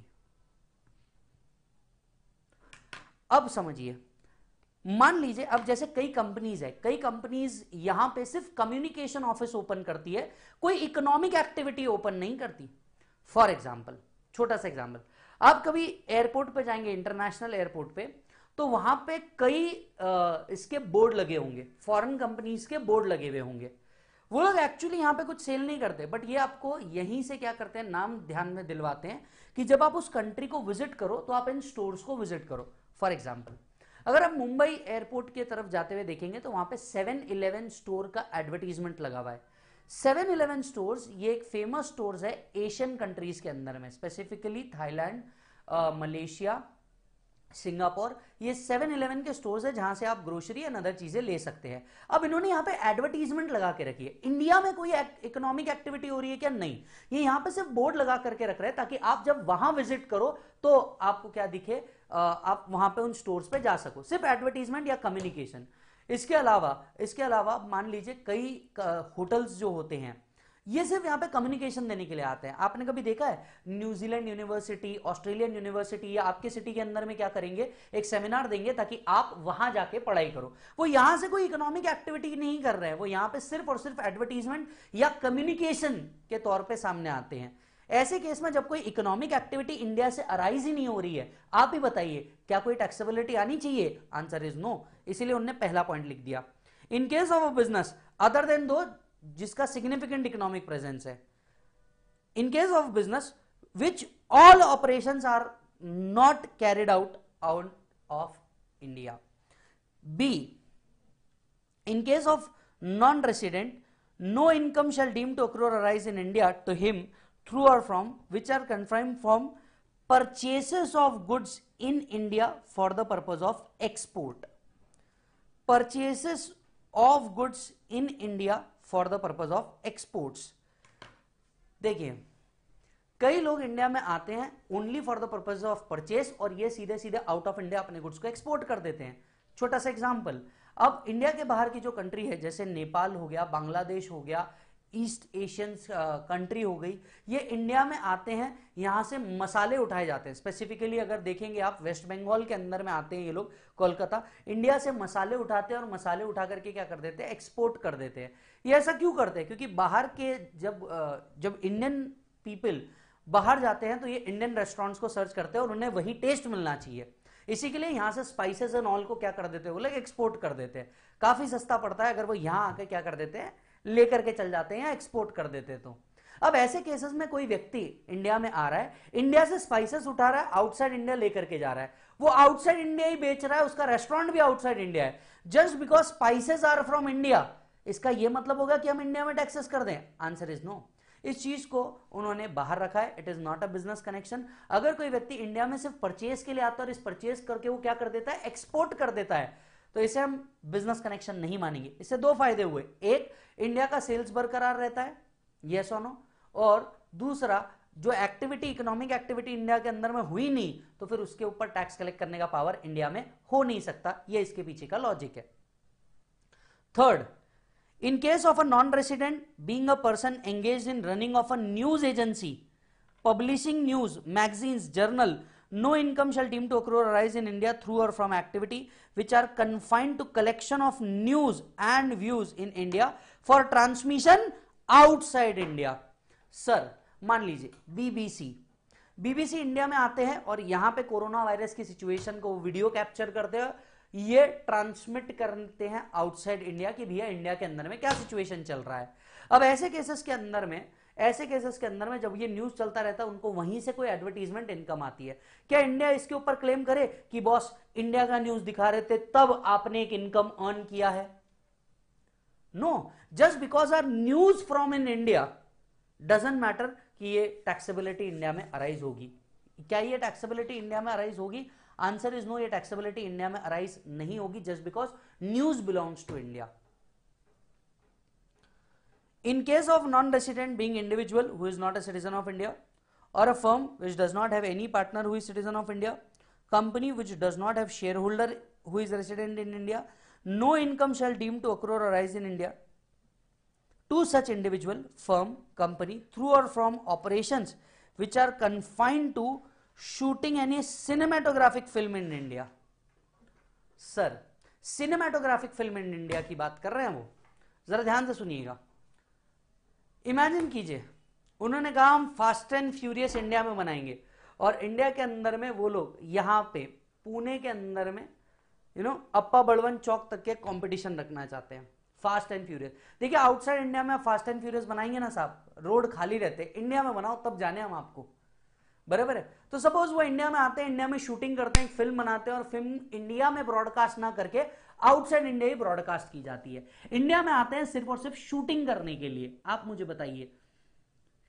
अब समझिए मान लीजिए अब जैसे कई कंपनीज है कई कंपनीज यहां पे सिर्फ कम्युनिकेशन ऑफिस ओपन करती है कोई इकोनॉमिक एक्टिविटी ओपन नहीं करती फॉर एग्जाम्पल छोटा सा एग्जाम्पल आप कभी एयरपोर्ट पे जाएंगे इंटरनेशनल एयरपोर्ट पे तो वहां पे कई इसके बोर्ड लगे होंगे फॉरेन कंपनीज के बोर्ड लगे हुए होंगे वो लोग एक्चुअली यहां पे कुछ सेल नहीं करते बट ये आपको यहीं से क्या करते हैं नाम ध्यान में दिलवाते हैं कि जब आप उस कंट्री को विजिट करो तो आप इन स्टोर्स को विजिट करो फॉर एग्जाम्पल अगर आप मुंबई एयरपोर्ट की तरफ जाते हुए देखेंगे तो वहां पे सेवन इलेवन स्टोर का एडवर्टीजमेंट लगा हुआ है सेवन इलेवन स्टोर ये एक फेमस स्टोर है एशियन कंट्रीज के अंदर में स्पेसिफिकली थाईलैंड मलेशिया सिंगापुर ये सेवन इलेवन के स्टोर्स है जहां से आप ग्रोसरी एंड अदर चीजें ले सकते हैं अब इन्होंने यहाँ पे एडवर्टीजमेंट लगा के रखी है इंडिया में कोई इकोनॉमिक एक्टिविटी हो रही है क्या नहीं ये यहाँ पे सिर्फ बोर्ड लगा करके रख रहे हैं ताकि आप जब वहां विजिट करो तो आपको क्या दिखे आप वहां पे उन स्टोर्स पे जा सको सिर्फ एडवर्टीजमेंट या कम्युनिकेशन इसके अलावा इसके अलावा मान लीजिए कई होटल्स जो होते हैं ये सिर्फ यहां पे कम्युनिकेशन देने के लिए आते हैं आपने कभी देखा है न्यूजीलैंड यूनिवर्सिटी ऑस्ट्रेलियन यूनिवर्सिटी या आपके सिटी के अंदर में क्या करेंगे एक सेमिनार देंगे ताकि आप वहां जाके पढ़ाई करो वो यहां से कोई इकोनॉमिक एक्टिविटी नहीं कर रहे हैं वो यहां पे सिर्फ और सिर्फ एडवर्टीजमेंट या कम्युनिकेशन के तौर पर सामने आते हैं ऐसे केस में जब कोई इकोनॉमिक एक्टिविटी इंडिया से अराइज ही नहीं हो रही है आप ही बताइए क्या कोई टैक्सेबिलिटी आनी चाहिए आंसर इज नो इसीलिए उनने पहला पॉइंट लिख दिया in case of a business other than दो जिसका सिग्निफिकेंट इकोनॉमिक प्रेजेंस है in case of business which all operation are not carried out out of India B in case of non resident no income shall deem to accrue arise in India to him through or from which are confirm from purchases of goods in India for the purpose of export purchases of goods in India for the purpose of exports देखिए कई लोग India में आते हैं only for the purpose of purchase और ये सीधे सीधे आउट ऑफ इंडिया अपने गुड्स को एक्सपोर्ट कर देते हैं छोटा सा एग्जाम्पल अब इंडिया के बाहर की जो कंट्री है जैसे नेपाल हो गया बांग्लादेश हो गया ईस्ट एशियन कंट्री हो गई ये इंडिया में आते हैं यहाँ से मसाले उठाए जाते हैं स्पेसिफिकली अगर देखेंगे आप वेस्ट बंगाल के अंदर में आते हैं ये लोग कोलकाता इंडिया से मसाले उठाते हैं और मसाले उठा करके क्या कर देते हैं एक्सपोर्ट कर देते हैं ये ऐसा क्यों करते हैं क्योंकि बाहर के जब जब इंडियन पीपल बाहर जाते हैं तो ये इंडियन रेस्टोरेंट्स को सर्च करते हैं और उन्हें वही टेस्ट मिलना चाहिए इसी के लिए यहाँ से स्पाइसेस एंड ऑल को क्या कर देते हैं वो लोग एक्सपोर्ट कर देते हैं काफी सस्ता पड़ता है अगर वो यहाँ आके क्या कर देते हैं लेकर के चल जाते हैं एक्सपोर्ट कर देते तो अब ऐसे केसेस में कोई व्यक्ति इंडिया में आ रहा है इंडिया से स्पाइसेस उठा रहा है आउटसाइड इंडिया लेकर के जा रहा है वो आउटसाइड इंडिया ही बेच रहा है उसका रेस्टोरेंट भी आउटसाइड इंडिया है just because spices are from India इसका यह मतलब होगा कि हम इंडिया में टैक्सेस कर दें आंसर इज नो इस चीज को उन्होंने बाहर रखा है it is not a business connection अगर कोई व्यक्ति इंडिया में सिर्फ परचेज के लिए आता है और इस परचेज करके वो क्या कर देता है एक्सपोर्ट कर देता है तो इसे हम बिजनेस कनेक्शन नहीं मानेंगे इससे दो फायदे हुए एक इंडिया का सेल्स बरकरार रहता है ये सोनो और दूसरा जो एक्टिविटी इकोनॉमिक एक्टिविटी इंडिया के अंदर में हुई नहीं तो फिर उसके ऊपर टैक्स कलेक्ट करने का पावर इंडिया में हो नहीं सकता यह इसके पीछे का लॉजिक है third in case of a non resident being a person engage in running of a news agency publishing news magazines journal no income shall deemed to accrue or arise in India through or from activity which are confined to collection of news and views in India for transmission outside India. Sir, मान लीजिए BBC BBC India में आते हैं और यहां पे corona virus की situation को वीडियो कैप्चर करते हैं ये ट्रांसमिट करते हैं आउटसाइड इंडिया कि भैया इंडिया के अंदर में क्या सिचुएशन चल रहा है अब ऐसे केसेस के अंदर में ऐसे केसेस के अंदर में जब ये न्यूज चलता रहता है उनको वहीं से कोई एडवर्टीजमेंट इनकम आती है क्या इंडिया इसके ऊपर क्लेम करे कि बॉस इंडिया का न्यूज दिखा रहे थे तब आपने एक इनकम अर्न किया है no just because are news from in India doesn't matter कि ये टैक्सेबिलिटी इंडिया में अराइज होगी क्या ये टैक्सेबिलिटी इंडिया में अराइज होगी आंसर इज नो ये टैक्सेबिलिटी इंडिया में अराइज नहीं होगी just because news belongs to India In case of non-resident being individual who is not a citizen of India or a firm which does not have any partner who is citizen of India, company which does not have shareholder who is resident in India, no income shall deem to accrue or arise in India to such individual, firm, company through or from operations which are confined to shooting any cinematographic film in India. sir cinematographic film in india ki baat kar rahe hain wo zara dhyan se suniyega imagine कीजिए उन्होंने कहा हम fast and furious India में बनाएंगे और India के अंदर में वो लोग यहाँ पे पुणे के अंदर में यू नो अप्पा बड़वन चौक तक के कंपटीशन रखना चाहते हैं फास्ट एंड फ्यूरियस देखिए आउटसाइड इंडिया में फास्ट एंड फ्यूरियस बनाएंगे ना साहब रोड खाली रहते इंडिया में बनाओ तब जाने हम आपको बराबर है तो सपोज वो इंडिया में आते हैं इंडिया में शूटिंग करते हैं फिल्म बनाते हैं और फिल्म इंडिया में ब्रॉडकास्ट ना करके आउटसाइड इंडिया ही ब्रॉडकास्ट की जाती है इंडिया में आते हैं सिर्फ और सिर्फ शूटिंग करने के लिए आप मुझे बताइए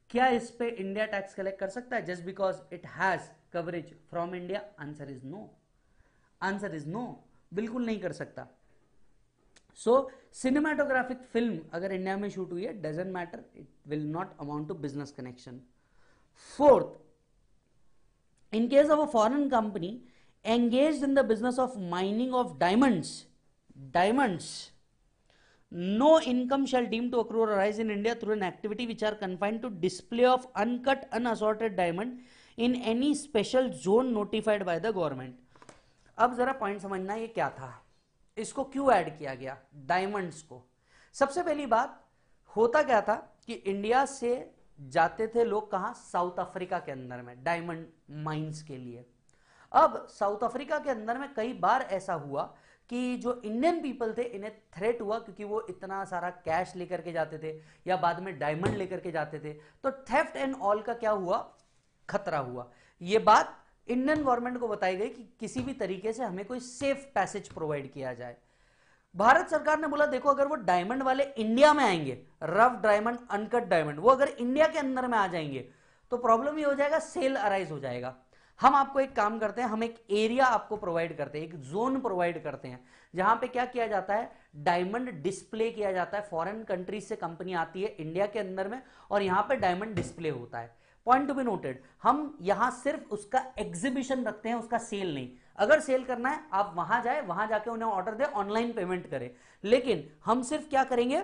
क्या इस पे इंडिया टैक्स कलेक्ट कर सकता है just because it has coverage from India answer is no answer is no बिल्कुल नहीं कर सकता सो सिनेमाटोग्राफिक फिल्म अगर इंडिया में शूट हुई है doesn't matter it will not amount to business connection fourth in case of a foreign company engage in the business of mining of diamonds diamonds no income shall deem to accrue or arise in india through an activity which are confined to display of uncut unassorted diamond in any special zone notified by the government अब जरा point समझना ये क्या था इसको क्यों add किया गया डायमंड्स को सबसे पहली बात होता क्या था कि इंडिया से जाते थे लोग कहा साउथ अफ्रीका के अंदर में डायमंड माइंस के लिए अब साउथ अफ्रीका के अंदर में कई बार ऐसा हुआ कि जो इंडियन पीपल थे इन्हें थ्रेट हुआ क्योंकि वो इतना सारा कैश लेकर के जाते थे या बाद में डायमंड लेकर के जाते थे तो थेफ्ट एंड ऑल का क्या हुआ खतरा हुआ ये बात इंडियन गवर्नमेंट को बताई गई कि किसी भी तरीके से हमें कोई सेफ पैसेज प्रोवाइड किया जाए भारत सरकार ने बोला देखो अगर वो डायमंड वाले इंडिया में आएंगे रफ डायमंड अनकट डायमंड वो अगर इंडिया के अंदर में आ जाएंगे तो प्रॉब्लम ये हो जाएगा सेल अराइज हो जाएगा हम आपको एक काम करते हैं हम एक एरिया आपको प्रोवाइड करते हैं एक जोन प्रोवाइड करते हैं जहां पे क्या किया जाता है डायमंड डिस्प्ले किया जाता है फॉरेन कंट्रीज से कंपनी आती है इंडिया के अंदर में और यहां पे डायमंड डिस्प्ले होता है पॉइंट टू बी नोटेड हम यहां सिर्फ उसका एग्जीबिशन रखते हैं उसका सेल नहीं अगर सेल करना है आप वहां जाए वहां जाके उन्हें ऑर्डर दे ऑनलाइन पेमेंट करें लेकिन हम सिर्फ क्या करेंगे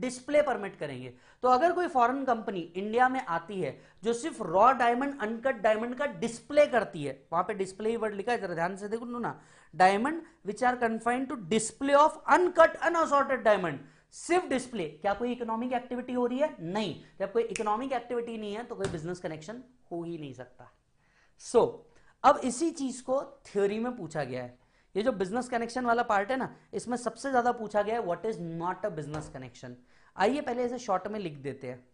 डिस्प्ले परमिट करेंगे तो अगर कोई फॉरेन कंपनी इंडिया में आती है जो सिर्फ रॉ डायमंड अनकट डायमंड का डिस्प्ले करती है वहां पे डिस्प्ले ही वर्ड लिखा है जरा ध्यान से देखो ना diamond which are confined to display of uncut unassorted diamond सिर्फ डिस्प्ले क्या कोई इकोनॉमिक एक्टिविटी हो रही है नहीं जब कोई इकोनॉमिक एक्टिविटी नहीं है तो कोई बिजनेस कनेक्शन हो ही नहीं सकता सो so, अब इसी चीज को थ्योरी में पूछा गया है ये जो बिजनेस कनेक्शन वाला पार्ट है ना इसमें सबसे ज्यादा पूछा गया है what is not a business connection आइए पहले इसे शॉर्ट में लिख देते हैं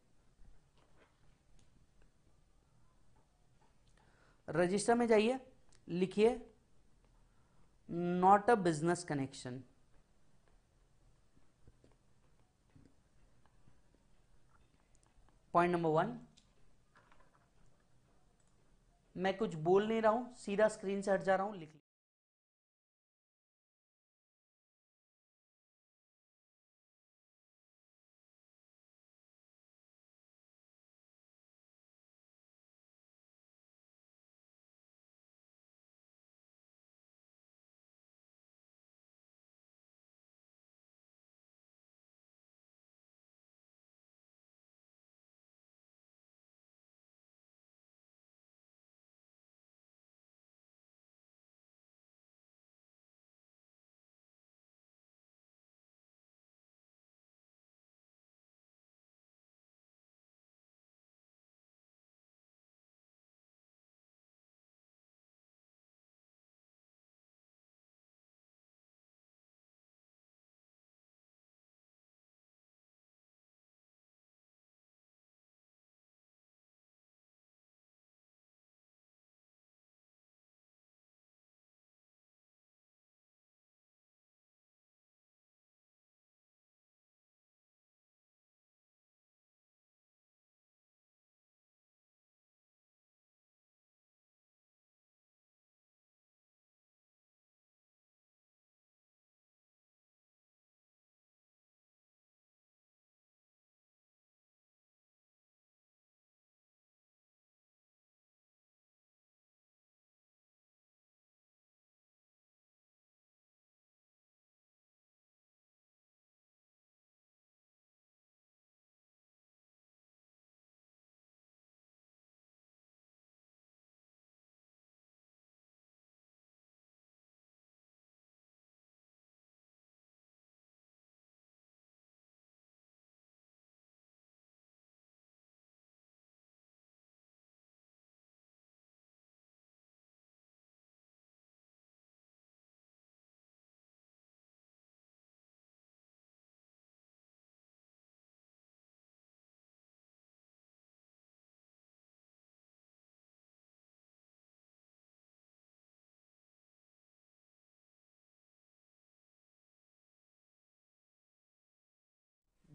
रजिस्टर में जाइए लिखिए not a business connection point number one मैं कुछ बोल नहीं रहा हूं सीधा स्क्रीन से हट जा रहा हूं लिख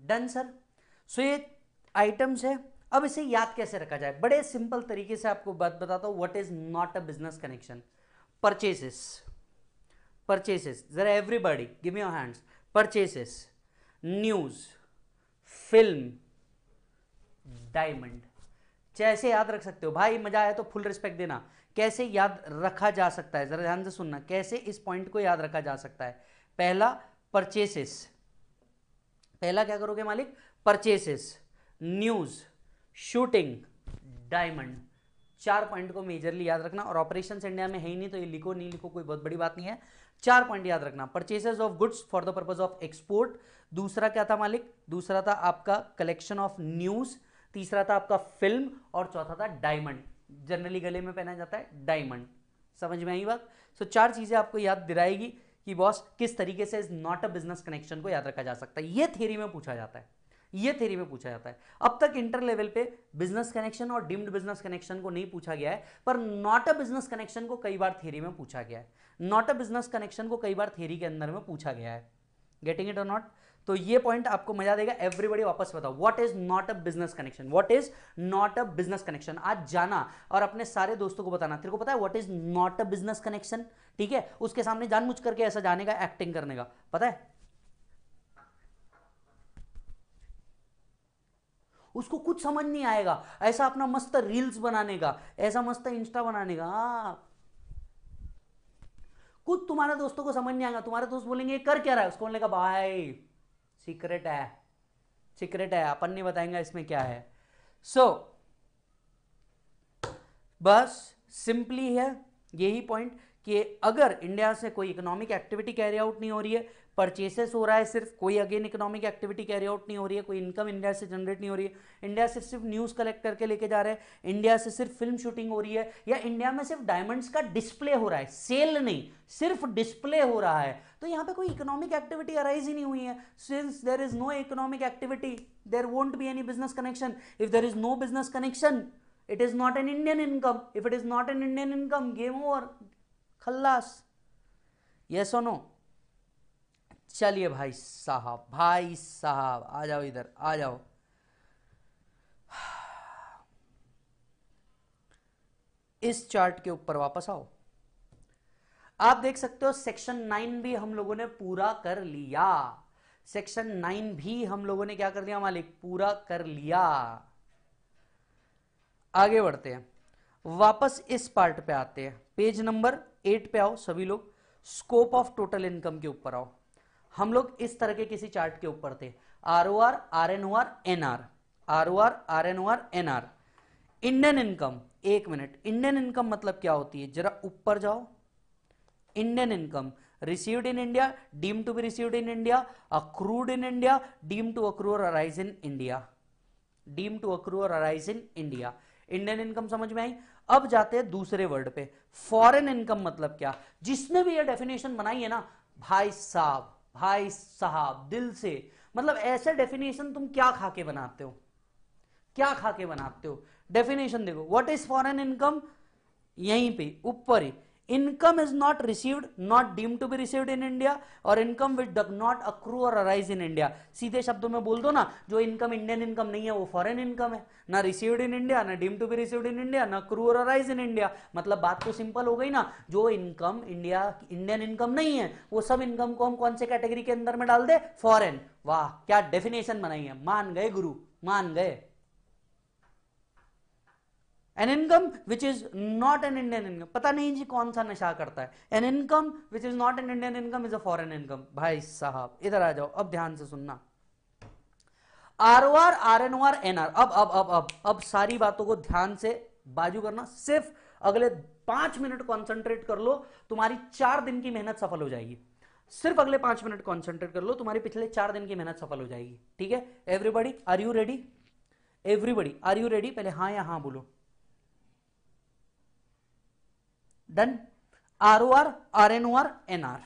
डन सर सो ये आइटम्स है अब इसे याद कैसे रखा जाए बड़े सिंपल तरीके से आपको बात बताता हूँ what is not a business connection purchases purchases जरा everybody give me your hands purchases news film diamond जैसे याद रख सकते हो भाई मजा आया तो फुल रिस्पेक्ट देना कैसे याद रखा जा सकता है जरा ध्यान से सुनना कैसे इस पॉइंट को याद रखा जा सकता है पहला परचेसेस पहला क्या करोगे मालिक परचेसेस न्यूज शूटिंग डायमंड चार पॉइंट को मेजरली याद रखना और ऑपरेशन इंडिया में है ही नहीं तो ये लिखो नहीं लिखो कोई बहुत बड़ी बात नहीं है चार पॉइंट याद रखना purchases of goods for the purpose of export दूसरा क्या था मालिक दूसरा था आपका कलेक्शन ऑफ न्यूज तीसरा था आपका फिल्म और चौथा था डायमंड जनरली गले में पहना जाता है डायमंड समझ में आई बात सो so, चार चीज़ें आपको याद दिलाएगी कि बॉस किस तरीके से इस नॉट अ बिजनेस कनेक्शन को याद रखा जा सकता है ये थेरी में पूछा जाता है ये थेरी में पूछा जाता है अब तक इंटर लेवल पे बिजनेस कनेक्शन और डिम्ड बिजनेस कनेक्शन को नहीं पूछा गया है पर नॉट अ बिजनेस कनेक्शन को कई बार थेरी में पूछा गया है नॉट अ बिजनेस कनेक्शन को कई बार थेरी के अंदर में पूछा गया है गेटिंग इट और नॉट तो ये पॉइंट आपको मजा देगा एवरीबडी वापस बताओ what is not a business connection what is not a business connection आज जाना और अपने सारे दोस्तों को बताना तेरे को पता है what is not a business connection ठीक है उसके सामने जानबूझ करके ऐसा जाने का एक्टिंग करने का पता है उसको कुछ समझ नहीं आएगा ऐसा अपना मस्त रील्स बनाने का ऐसा मस्त इंस्टा बनाने का हाँ। कुछ तुम्हारे दोस्तों को समझ नहीं आएगा तुम्हारे दोस्त बोलेंगे कर क्या रहा है उसको बोलने का भाई सीक्रेट है सीक्रेट है अपन नहीं बताएंगे इसमें क्या है सो so, बस सिंपली है यही पॉइंट कि अगर इंडिया से कोई इकोनॉमिक एक्टिविटी कैरी आउट नहीं हो रही है परचेसेस हो रहा है सिर्फ कोई again economic activity carry out नहीं हो रही है कोई इनकम इंडिया से जनरेट नहीं हो रही है इंडिया से सिर्फ न्यूज़ कलेक्ट करके लेके जा रहे हैं इंडिया से सिर्फ फिल्म शूटिंग हो रही है या इंडिया में सिर्फ डायमंड्स का डिस्प्ले हो रहा है सेल नहीं सिर्फ डिस्प्ले हो रहा है तो यहाँ पे कोई इकोनॉमिक एक्टिविटी अराइज ही नहीं हुई है since there is no economic activity there won't be any business connection if there is no business connection it is not an Indian income if it is not an Indian income game over खल्लास yes और no चलिए भाई साहब भाई साहब आ जाओ इधर आ जाओ इस चार्ट के ऊपर वापस आओ आप देख सकते हो सेक्शन नाइन भी हम लोगों ने पूरा कर लिया सेक्शन नाइन भी हम लोगों ने क्या कर दिया मालिक पूरा कर लिया आगे बढ़ते हैं वापस इस पार्ट पे आते हैं पेज नंबर एट पे आओ सभी लोग स्कोप ऑफ टोटल इनकम के ऊपर आओ हम लोग इस तरह के किसी चार्ट के ऊपर थे R O R R N O R N R R O R R N O R N R Indian income एक मिनट इंडियन इनकम मतलब क्या होती है जरा ऊपर जाओ Indian income received in India deem to be received in India accrued in India deem to accrue or arise in India. deemed to accrue or arise in India. Indian income समझ में आई अब जाते हैं दूसरे वर्ड पे foreign income मतलब क्या जिसने भी ये डेफिनेशन बनाई है ना भाई साहब भाई साहब दिल से मतलब ऐसे डेफिनेशन तुम क्या खा के बनाते हो क्या खा के बनाते हो डेफिनेशन देखो व्हाट इज फॉरेन इनकम यहीं पे ऊपर ही income is not receive not deemed to be received in India और income which do not accrue or arise in India सीधे शब्दों में बोल दो ना जो इनकम इंडियन इनकम नहीं है वो फॉरेन इनकम है ना रिसीव्ड इन इंडिया ना deem to be received in India ना accrue or arise in India मतलब बात तो सिंपल हो गई ना जो इनकम इंडिया इंडियन इनकम नहीं है वो सब इनकम को हम कौन से कैटेगरी के अंदर में डाल दे फॉरेन वाह क्या डेफिनेशन बनाई है मान गए गुरु मान गए an income which is not an Indian income पता नहीं जी कौन सा नशा करता है an income which is not an Indian income is a foreign income भाई साहब इधर आ जाओ अब ध्यान से सुनना R O R R N O R N R अब अब अब अब अब सारी बातों को ध्यान से बाजू करना सिर्फ अगले पांच मिनट कॉन्सेंट्रेट कर लो तुम्हारी चार दिन की मेहनत सफल हो जाएगी सिर्फ अगले पांच मिनट कॉन्सेंट्रेट कर लो तुम्हारी पिछले चार दिन की मेहनत सफल हो जाएगी ठीक है everybody are you ready everybody are you ready पहले हाँ या हाँ बोलो done R O R R N O R N R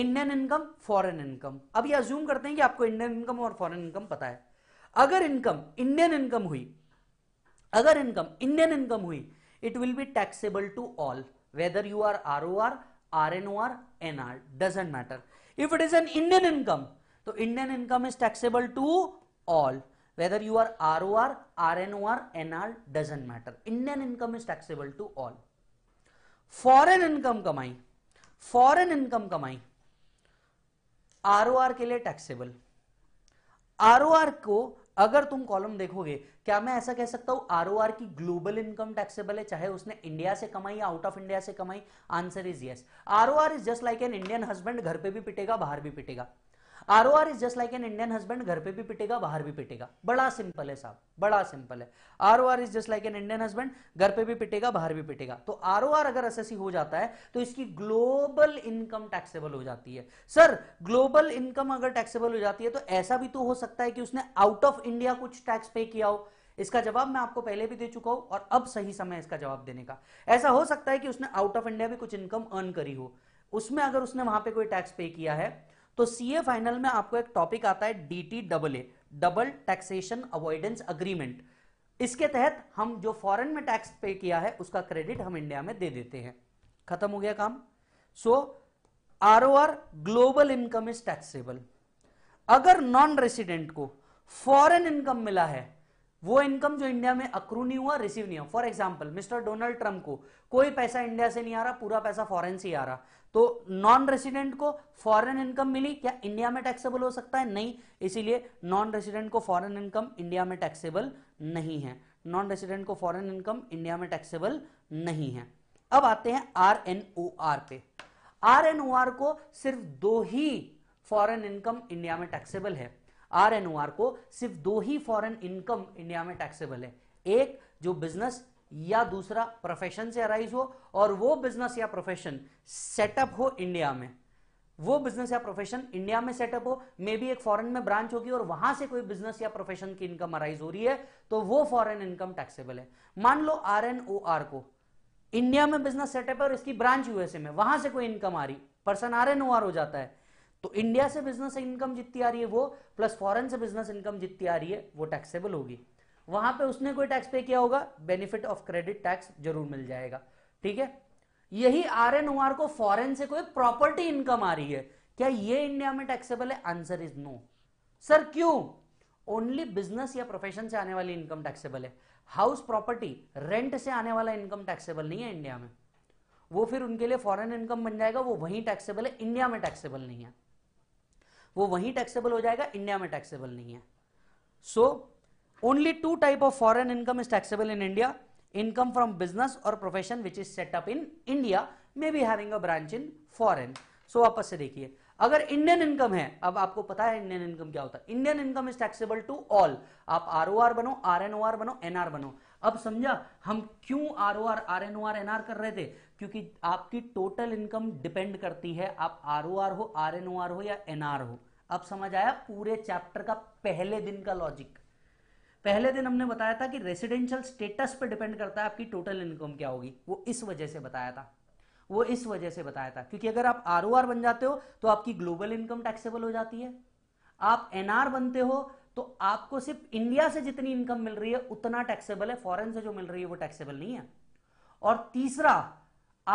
Indian income foreign income अब ये अज्यूम करते हैं कि आपको इंडियन इनकम और फॉरेन इनकम पता है अगर इनकम इंडियन इनकम हुई अगर इनकम इंडियन इनकम हुई it will be taxable to all whether you are R O R R N O R N R doesn't matter if it is an Indian income तो Indian income is taxable to all whether you are R R N O R N R doesn't matter Indian income is taxable to all foreign income कमाई foreign income कमाई R के लिए taxable are को अगर तुम column देखोगे क्या मैं ऐसा कह सकता हूं आर की ग्लोबल इनकम टैक्सेबल है चाहे उसने इंडिया से कमाई या आउट ऑफ इंडिया से कमाई answer is yes R is just like an Indian husband घर पे भी पिटेगा बाहर भी पिटेगा R is just like an Indian husband घर पे भी पिटेगा बाहर भी पिटेगा बड़ा सिंपल है साहब बड़ा सिंपल है R is just like an Indian husband घर पे भी पिटेगा बाहर भी पिटेगा तो आर अगर एसएससी हो जाता है तो इसकी ग्लोबल इनकम टैक्सेबल हो जाती है सर ग्लोबल इनकम अगर टैक्सेबल हो जाती है तो ऐसा भी तो हो सकता है कि उसने आउट ऑफ इंडिया कुछ टैक्स पे किया हो इसका जवाब मैं आपको पहले भी दे चुका हूं और अब सही समय इसका जवाब देने का ऐसा हो सकता है कि उसने आउट ऑफ इंडिया भी कुछ इनकम अर्न करी हो उसमें अगर उसने वहां पे कोई टैक्स पे किया है तो सीए फाइनल में आपको एक टॉपिक आता है T double A double taxation avoidance agreement इसके तहत हम जो फॉरेन में टैक्स पे किया है उसका क्रेडिट हम इंडिया में दे देते हैं खत्म हो गया काम so R O R global income is taxable अगर नॉन रेसिडेंट को फॉरेन इनकम मिला है वो इनकम जो इंडिया में अक्रू नहीं हुआ रिसीव नहीं हुआ for example mister Donald Trump को कोई पैसा इंडिया से नहीं आ रहा पूरा पैसा फॉरेन से ही आ रहा तो नॉन रेसिडेंट को फॉरेन इनकम मिली क्या इंडिया में टैक्सेबल हो सकता है नहीं इसीलिए नॉन रेसिडेंट को फॉरेन इनकम इंडिया में टैक्सेबल नहीं है नॉन रेसिडेंट को फॉरेन इनकम इंडिया में टैक्सेबल नहीं है अब आते हैं आर एन ओ आर पे आर एन ओ आर को सिर्फ दो ही फॉरेन इनकम इंडिया में टैक्सेबल है आर एन आर को सिर्फ दो ही फॉरेन इनकम इंडिया में टैक्सेबल है एक जो बिजनेस या दूसरा प्रोफेशन से अराइज हो और वो बिजनेस या प्रोफेशन सेटअप हो इंडिया में वो बिजनेस या प्रोफेशन इंडिया में सेटअप हो मे बी एक फॉरेन में ब्रांच होगी और वहां से कोई बिजनेस या प्रोफेशन की इनकम अराइज हो रही है तो वो फॉरेन इनकम टैक्सेबल है मान लो आर एन ओ आर को इंडिया में बिजनेस सेटअप है और इसकी ब्रांच यूएसए में वहां से कोई इनकम आ रही person R N O R हो जाता है तो इंडिया से बिजनेस इनकम जितनी आ रही है वो प्लस फॉरेन से बिजनेस इनकम जितनी आ रही है वो टैक्सेबल होगी वहां पे उसने कोई टैक्स पे किया होगा बेनिफिट ऑफ क्रेडिट टैक्स जरूर मिल जाएगा ठीक है यही आर एन ओ को फॉरेन से कोई प्रॉपर्टी इनकम आ रही है क्या ये इंडिया में टैक्सेबल है आंसर इज नो सर क्यों ओनली बिजनेस या प्रोफेशन से आने वाली इनकम टैक्सेबल है हाउस प्रॉपर्टी रेंट से आने वाला इनकम टैक्सेबल नहीं है इंडिया में वो फिर उनके लिए फॉरेन इनकम बन जाएगा वो वहीं टैक्सेबल है इंडिया में टैक्सेबल नहीं है वो वहीं टैक्सेबल हो जाएगा इंडिया में टैक्सेबल नहीं है so only two type of foreign income is taxable in India income from business or profession which is setup in India maybe है branch in branch so foreign. वापस से देखिए अगर इंडियन इनकम है अब आपको पता है इंडियन इनकम क्या होता है Indian income is taxable to all आप आर ओ आर बनो आर एन ओ आर बनो एनआर बनो अब समझा हम क्यों R O R R N O R NR कर रहे थे क्योंकि आपकी टोटल इनकम डिपेंड करती है आप आर ओ आर हो आर एन ओ आर हो या एन आर हो अब समझ आया पूरे चैप्टर का पहले दिन का लॉजिक पहले दिन हमने बताया था कि रेसिडेंशियल स्टेटस पे डिपेंड करता है आपकी टोटल इनकम क्या होगी वो इस वजह से बताया था वो इस वजह से बताया था क्योंकि अगर आप आर ओ आर बन जाते हो तो आपकी ग्लोबल इनकम टैक्सेबल हो जाती है आप एनआर बनते हो तो आपको सिर्फ इंडिया से जितनी इनकम मिल रही है उतना टैक्सेबल है फॉरेन से जो मिल रही है वो टैक्सेबल नहीं है और तीसरा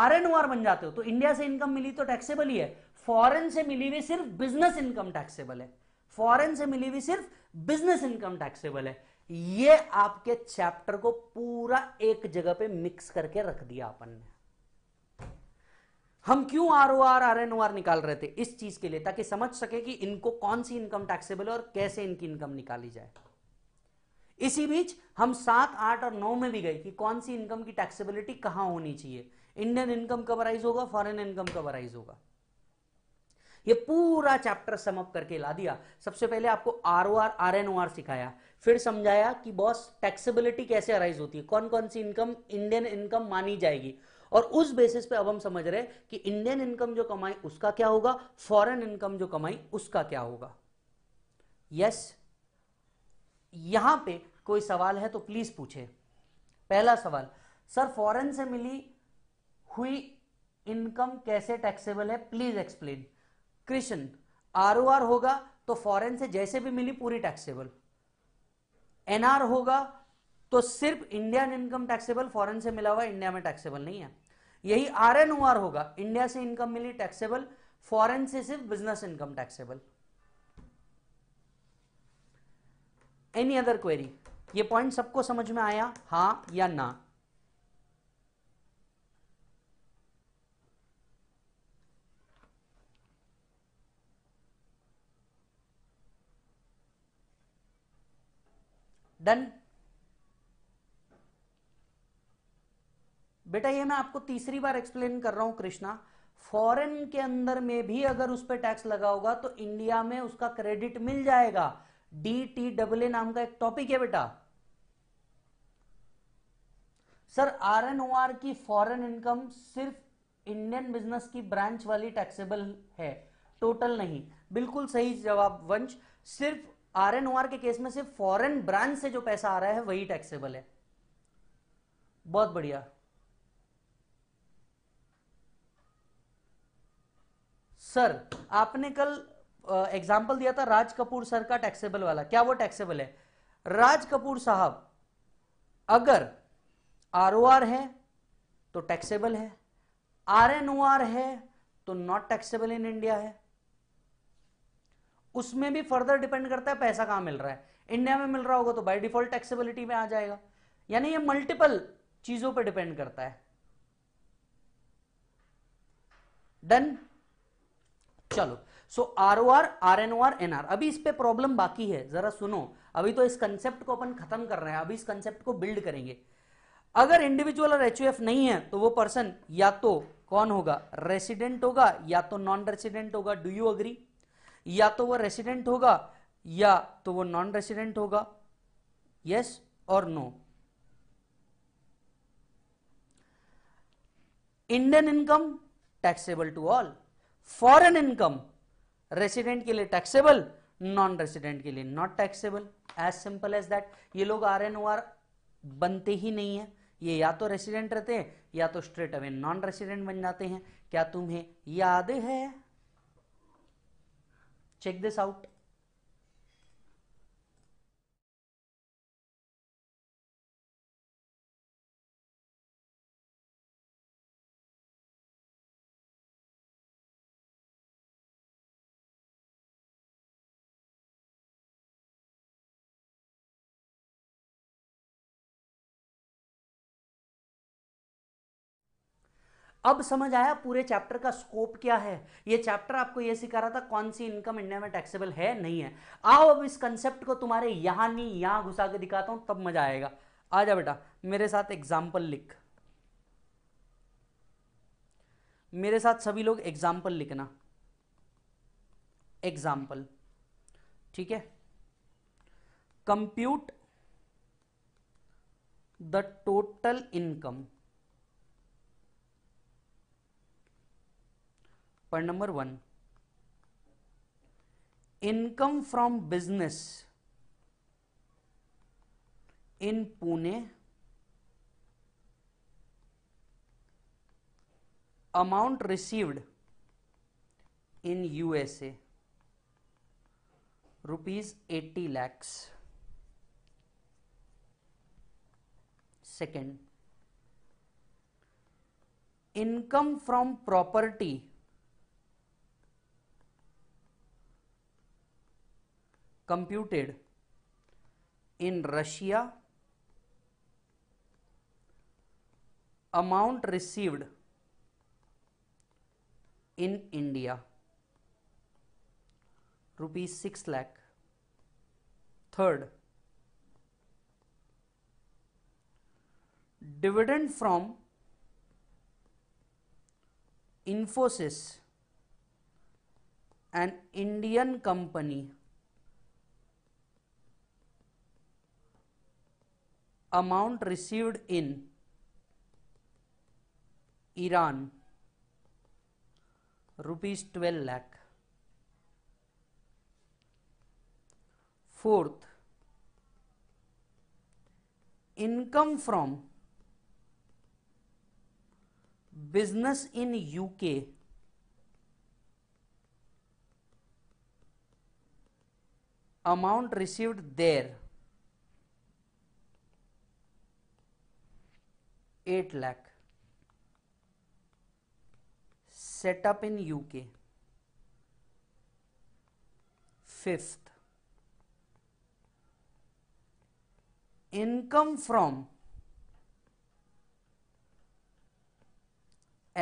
आर बन जाते हो तो इंडिया से इनकम मिली तो टैक्सेबल ही है फॉरेन से मिली हुई सिर्फ बिजनेस इनकम टैक्सेबल है फॉरेन से मिली हुई सिर्फ बिजनेस इनकम टैक्सेबल है ये आपके चैप्टर को पूरा एक जगह पे मिक्स करके रख दिया अपन ने हम क्यों R O R R N O R निकाल रहे थे इस चीज के लिए ताकि समझ सके कि इनको कौन सी इनकम टैक्सेबल है और कैसे इनकी इनकम निकाली जाए इसी बीच हम सात आठ और नौ में भी गए कि कौन सी इनकम की टैक्सेबिलिटी कहां होनी चाहिए इंडियन इनकम कब राइज होगा फॉरेन इनकम कब राइज होगा ये पूरा चैप्टर समअप करके ला दिया सबसे पहले आपको R O R R N O R सिखाया फिर समझाया कि बॉस टैक्सेबिलिटी कैसे अराइज होती है कौन कौन सी इनकम इंडियन इनकम मानी जाएगी और उस बेसिस पे अब हम समझ रहे हैं कि इंडियन इनकम जो कमाई उसका क्या होगा फॉरेन इनकम जो कमाई उसका क्या होगा यस यहां पे कोई सवाल है तो प्लीज पूछे पहला सवाल सर फॉरेन से मिली हुई इनकम कैसे टैक्सेबल है प्लीज एक्सप्लेन कृष्ण आर होगा तो फॉरेन से जैसे भी मिली पूरी टैक्सेबल एनआर होगा तो सिर्फ इंडियन इनकम टैक्सेबल फॉरेन से मिला हुआ इंडिया में टैक्सेबल नहीं है यही आर एन ओ आर होगा इंडिया से इनकम मिली टैक्सेबल फॉरेन से सिर्फ business income taxable any other query ये पॉइंट सबको समझ में आया हा या ना डन बेटा ये मैं आपको तीसरी बार एक्सप्लेन कर रहा हूं कृष्णा फॉरेन के अंदर में भी अगर उस पर टैक्स लगा होगा तो इंडिया में उसका क्रेडिट मिल जाएगा डी टी डबल ए नाम का एक टॉपिक है बेटा sir R N O R की फॉरेन इनकम सिर्फ इंडियन बिजनेस की ब्रांच वाली टैक्सेबल है टोटल नहीं बिल्कुल सही जवाब वंश सिर्फ आर एन ओ आर के केस में सिर्फ फॉरेन ब्रांच से जो पैसा आ रहा है वही टैक्सेबल है बहुत बढ़िया सर आपने कल एग्जाम्पल दिया था राज कपूर सर का टैक्सेबल वाला क्या वो टैक्सेबल है राज कपूर साहब अगर आर ओ आर है तो टैक्सेबल है आर एन ओ आर है तो नॉट टैक्सेबल इन इंडिया है उसमें भी फर्दर डिपेंड करता है पैसा कहां मिल रहा है इंडिया में मिल रहा होगा तो बाय डिफॉल्ट टैक्सेबिलिटी में आ जाएगा यानी ये मल्टीपल चीजों पर डिपेंड करता है डन चलो so R O R R N O R N R अभी इस पे प्रॉब्लम बाकी है जरा सुनो अभी तो इस कंसेप्ट को अपन खत्म कर रहे हैं अभी इस कंसेप्ट को बिल्ड करेंगे अगर इंडिविजुअल और एच नहीं है तो वो पर्सन या तो कौन होगा रेसिडेंट होगा या तो नॉन रेसिडेंट होगा डू यू अग्री या तो वह रेसिडेंट होगा या तो वो नॉन रेसिडेंट होगा यस और no Indian income taxable to all foreign income resident के लिए टैक्सेबल नॉन रेसिडेंट के लिए not taxable as simple as that ये लोग आर एन ओ आर बनते ही नहीं है ये या तो रेसिडेंट रहते हैं या तो स्ट्रेट अवे नॉन रेसिडेंट बन जाते हैं क्या तुम्हें याद है check this out अब समझ आया पूरे चैप्टर का स्कोप क्या है ये चैप्टर आपको ये सिखा रहा था कौन सी इनकम इंडिया में टैक्सेबल है नहीं है आओ अब इस कंसेप्ट को तुम्हारे यहां नहीं यहां घुसा के दिखाता हूं तब मजा आएगा आ जा बेटा मेरे साथ एग्जाम्पल लिख मेरे साथ सभी लोग एग्जाम्पल लिखना एग्जाम्पल ठीक है compute the total income point number one income from business in Pune amount received in USA rupees eighty lakhs second income from property computed in Russia amount received in India rupees 6 lakh third dividend from Infosys an Indian company amount received in Iran rupees 12 lakh. Fourth, income from business in UK amount received there eight lakh setup in UK fifth income from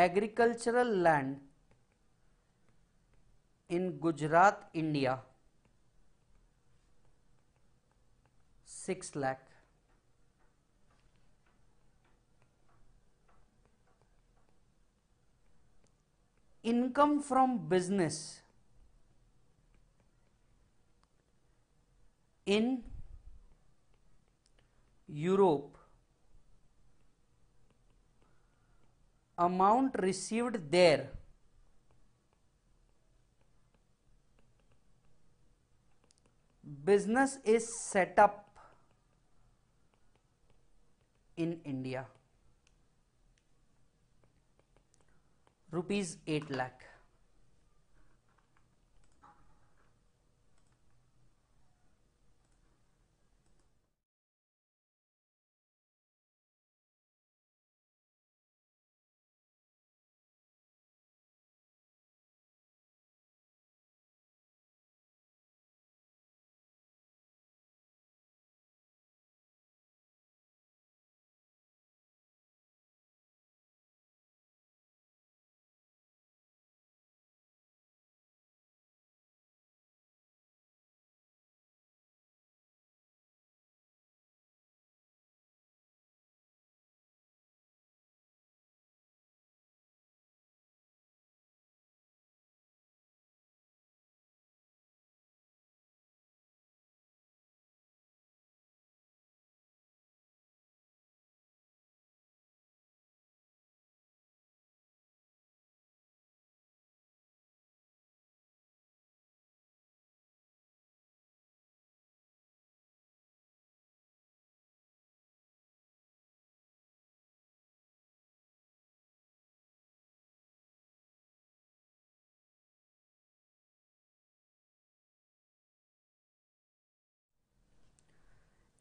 agricultural land in Gujarat India six lakh income from business in Europe amount received there business is set up in India rupees eight lakh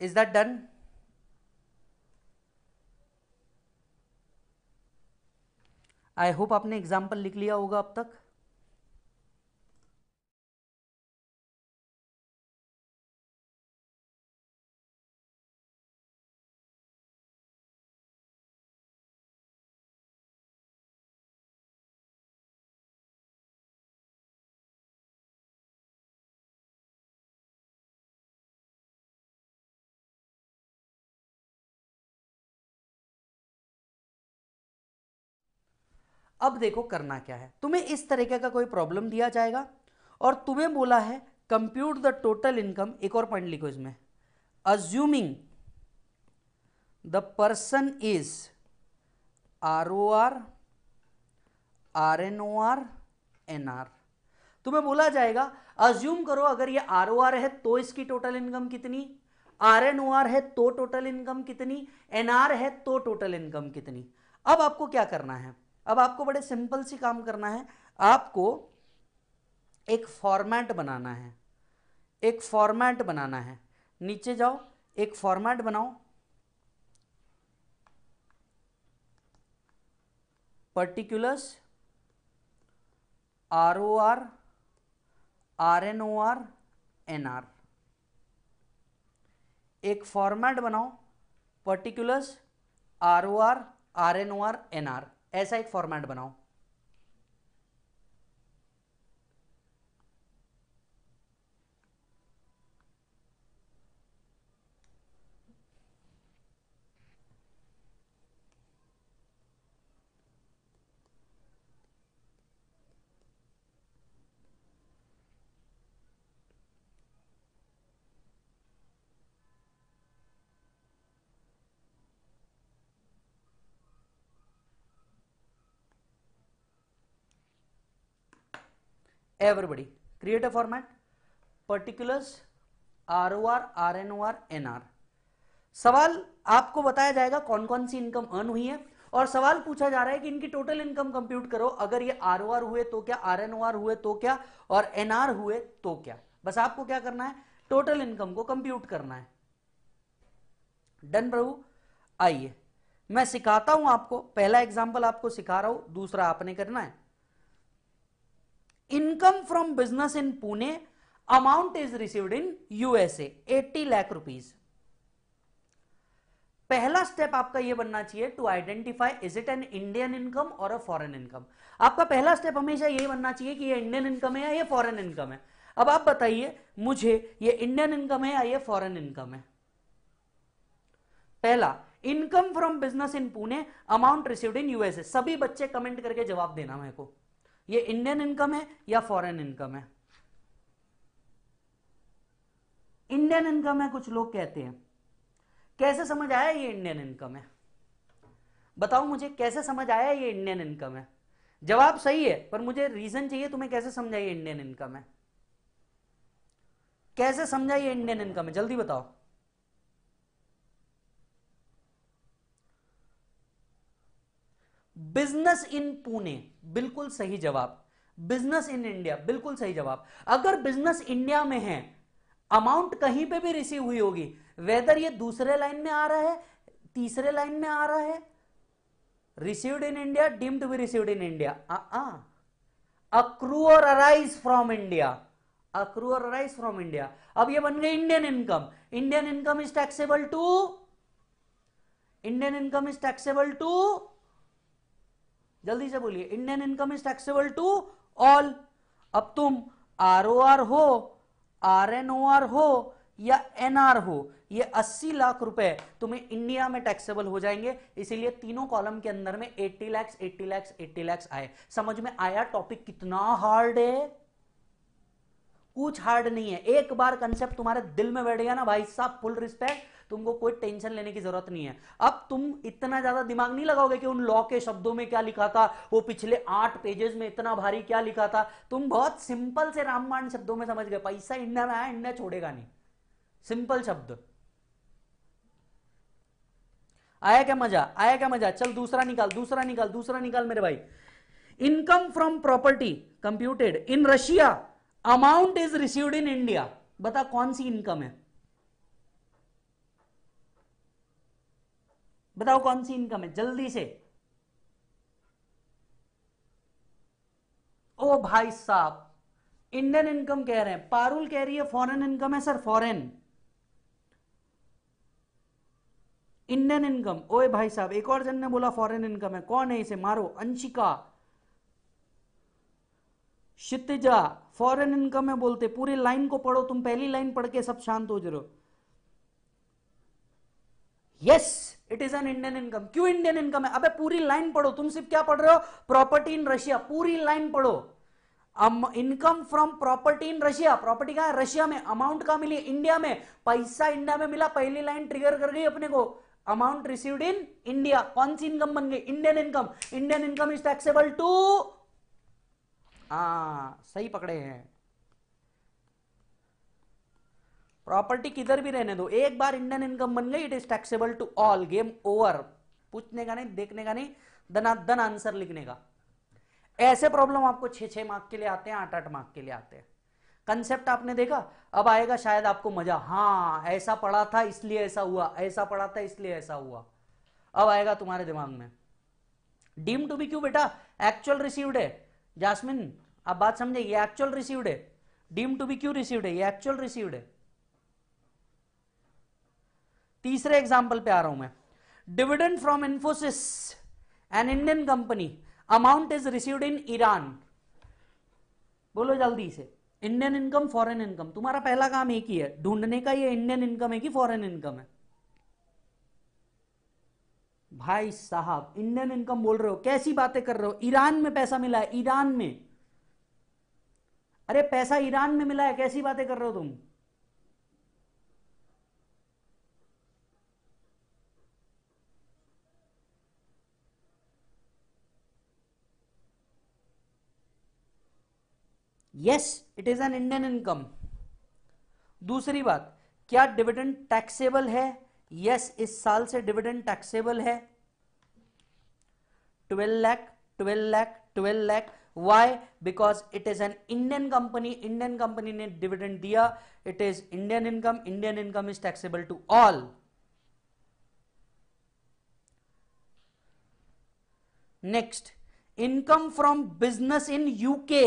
is that done I hope आपने example लिख लिया होगा अब तक अब देखो करना क्या है तुम्हें इस तरीके का कोई प्रॉब्लम दिया जाएगा और तुम्हें बोला है कंप्यूट द टोटल इनकम एक और पॉइंट लिखो इसमें assuming the person is R O R R N O R N R तुम्हें बोला जाएगा अज्यूम करो अगर ये आर ओ आर है तो इसकी टोटल इनकम कितनी आर एन ओ आर है तो टोटल इनकम कितनी एन आर है तो टोटल इनकम कितनी अब आपको क्या करना है अब आपको बड़े सिंपल सी काम करना है आपको एक फॉर्मेट बनाना है एक फॉर्मेट बनाना है नीचे जाओ एक फॉर्मेट बनाओ particulars R O R R N O R N R एक फॉर्मेट बनाओ particulars R O R R N O R N R ऐसा एक फॉर्मेट बनाओ everybody create a format particulars r n r सवाल आपको बताया जाएगा कौन कौन सी इनकम अर्न हुई है और सवाल पूछा जा रहा है कि इनकी टोटल इनकम कंप्यूट करो अगर ये आर हुए तो क्या आर हुए तो क्या और एनआर हुए तो क्या बस आपको क्या करना है टोटल इनकम को कंप्यूट करना है डन प्रभु आइए मैं सिखाता हूं आपको पहला एग्जाम्पल आपको सिखा रहा हूं दूसरा आपने करना है income from business in Pune amount is received in USA 80 lakh rupees पहला स्टेप आपका यह बनना चाहिए to identify is it an Indian income or a foreign income आपका पहला स्टेप हमेशा यही बनना चाहिए कि ये इंडियन इनकम है या ये फॉरेन इनकम है अब आप बताइए मुझे ये इंडियन इनकम है या ये फॉरेन इनकम है पहला income from business in Pune amount received in USA सभी बच्चे कमेंट करके जवाब देना मेरे को ये इंडियन इनकम है या फॉरेन इनकम है इंडियन इनकम है कुछ लोग कहते हैं कैसे समझ आया ये इंडियन इनकम है बताओ मुझे कैसे समझ आया ये इंडियन इनकम है जवाब सही है पर मुझे रीजन चाहिए तुम्हें कैसे समझाइए इंडियन इनकम है कैसे समझाइए इंडियन इनकम है जल्दी बताओ बिजनेस इन पुणे बिल्कुल सही जवाब बिजनेस इन इंडिया बिल्कुल सही जवाब अगर बिजनेस इंडिया में है अमाउंट कहीं पे भी रिसीव हुई होगी वेदर ये दूसरे लाइन में आ रहा है तीसरे लाइन में आ रहा है received in India deemed be received in India accrue or arise from India accrue or arise from India अब ये बन गए Indian income Indian income is taxable to Indian income is taxable to जल्दी से बोलिए Indian income is taxable to all अब तुम R O R हो आर एन ओ आर हो या एन आर हो ये 80 लाख रुपए तुम्हें इंडिया में टैक्सेबल हो जाएंगे इसीलिए तीनों कॉलम के अंदर में 80 लाख 80 लाख 80 लाख आए समझ में आया टॉपिक कितना हार्ड है कुछ हार्ड नहीं है एक बार कंसेप्ट तुम्हारे दिल में बैठ गया ना भाई साहब फुल रिस्पेक्ट तुमको कोई टेंशन लेने की जरूरत नहीं है अब तुम इतना ज्यादा दिमाग नहीं लगाओगे कि उन लॉ के शब्दों में क्या लिखा था वो पिछले आठ पेजेस में इतना भारी क्या लिखा था तुम बहुत सिंपल से रामबाण शब्दों में समझ गए पैसा इंडिया में आया इंडिया छोड़ेगा नहीं सिंपल शब्द आया क्या मजा आया क्या मजा चल दूसरा निकाल दूसरा निकाल दूसरा निकाल मेरे भाई income from property computed in Russia amount is received in India बता कौन सी इनकम है बताओ कौन सी इनकम है जल्दी से ओ भाई साहब इंडियन इनकम कह रहे हैं पारुल कह रही है फॉरेन इनकम है सर फॉरेन इंडियन इनकम ओए भाई साहब एक और जन ने बोला फॉरेन इनकम है कौन है इसे मारो अंशिका शितिजा फॉरेन इनकम है बोलते पूरी लाइन को पढ़ो तुम पहली लाइन पढ़ के सब शांत हो जरो yes it is an Indian income क्यों इंडियन इनकम है अबे पूरी लाइन पढ़ो तुम सिर्फ क्या पढ़ रहे हो प्रॉपर्टी इन रशिया पूरी लाइन पढ़ो income from property in Russia property कहा है रशिया में अमाउंट कहा मिली इंडिया में पैसा इंडिया में मिला पहली लाइन ट्रिगर कर गई अपने को अमाउंट रिसीव इन इंडिया कौन सी इनकम बन गई Indian income Indian income is taxable to सही पकड़े हैं प्रॉपर्टी किधर भी रहने दो एक बार इंडियन इनकम बन गई it is taxable to all game over पूछने का नहीं देखने का नहीं धनाधन दन आंसर लिखने का ऐसे प्रॉब्लम आपको छः छः मार्क के लिए आते हैं आठ आठ मार्क के लिए आते हैं कंसेप्ट आपने देखा अब आएगा शायद आपको मजा हाँ ऐसा पढ़ा था इसलिए ऐसा हुआ ऐसा पढ़ा था इसलिए ऐसा हुआ अब आएगा तुम्हारे दिमाग में डीम टू बी क्यों बेटा एक्चुअल रिसीव्ड है जासमिन आप बात समझे ये एक्चुअल रिसीव्ड है डीम टू बी क्यों रिसीव्ड है ये एक्चुअल रिसीव्ड है तीसरे एग्जाम्पल पे आ रहा हूं मैं dividend from Infosys an Indian company amount is received in Iran बोलो जल्दी से इंडियन इनकम फॉरेन इनकम तुम्हारा पहला काम एक ही है ढूंढने का ये इंडियन इनकम है कि फॉरेन इनकम है भाई साहब इंडियन इनकम बोल रहे हो कैसी बातें कर रहे हो ईरान में पैसा मिला है ईरान में अरे पैसा ईरान में मिला है कैसी बातें कर रहे हो तुम yes it is an Indian income दूसरी बात क्या डिविडेंड टैक्सेबल है यस yes, इस साल से डिविडेंड टैक्सेबल है twelve lakh twelve lakh twelve lakh why because it is an Indian company Indian company ने डिविडेंड दिया it is Indian income Indian income is taxable to all next income from business in UK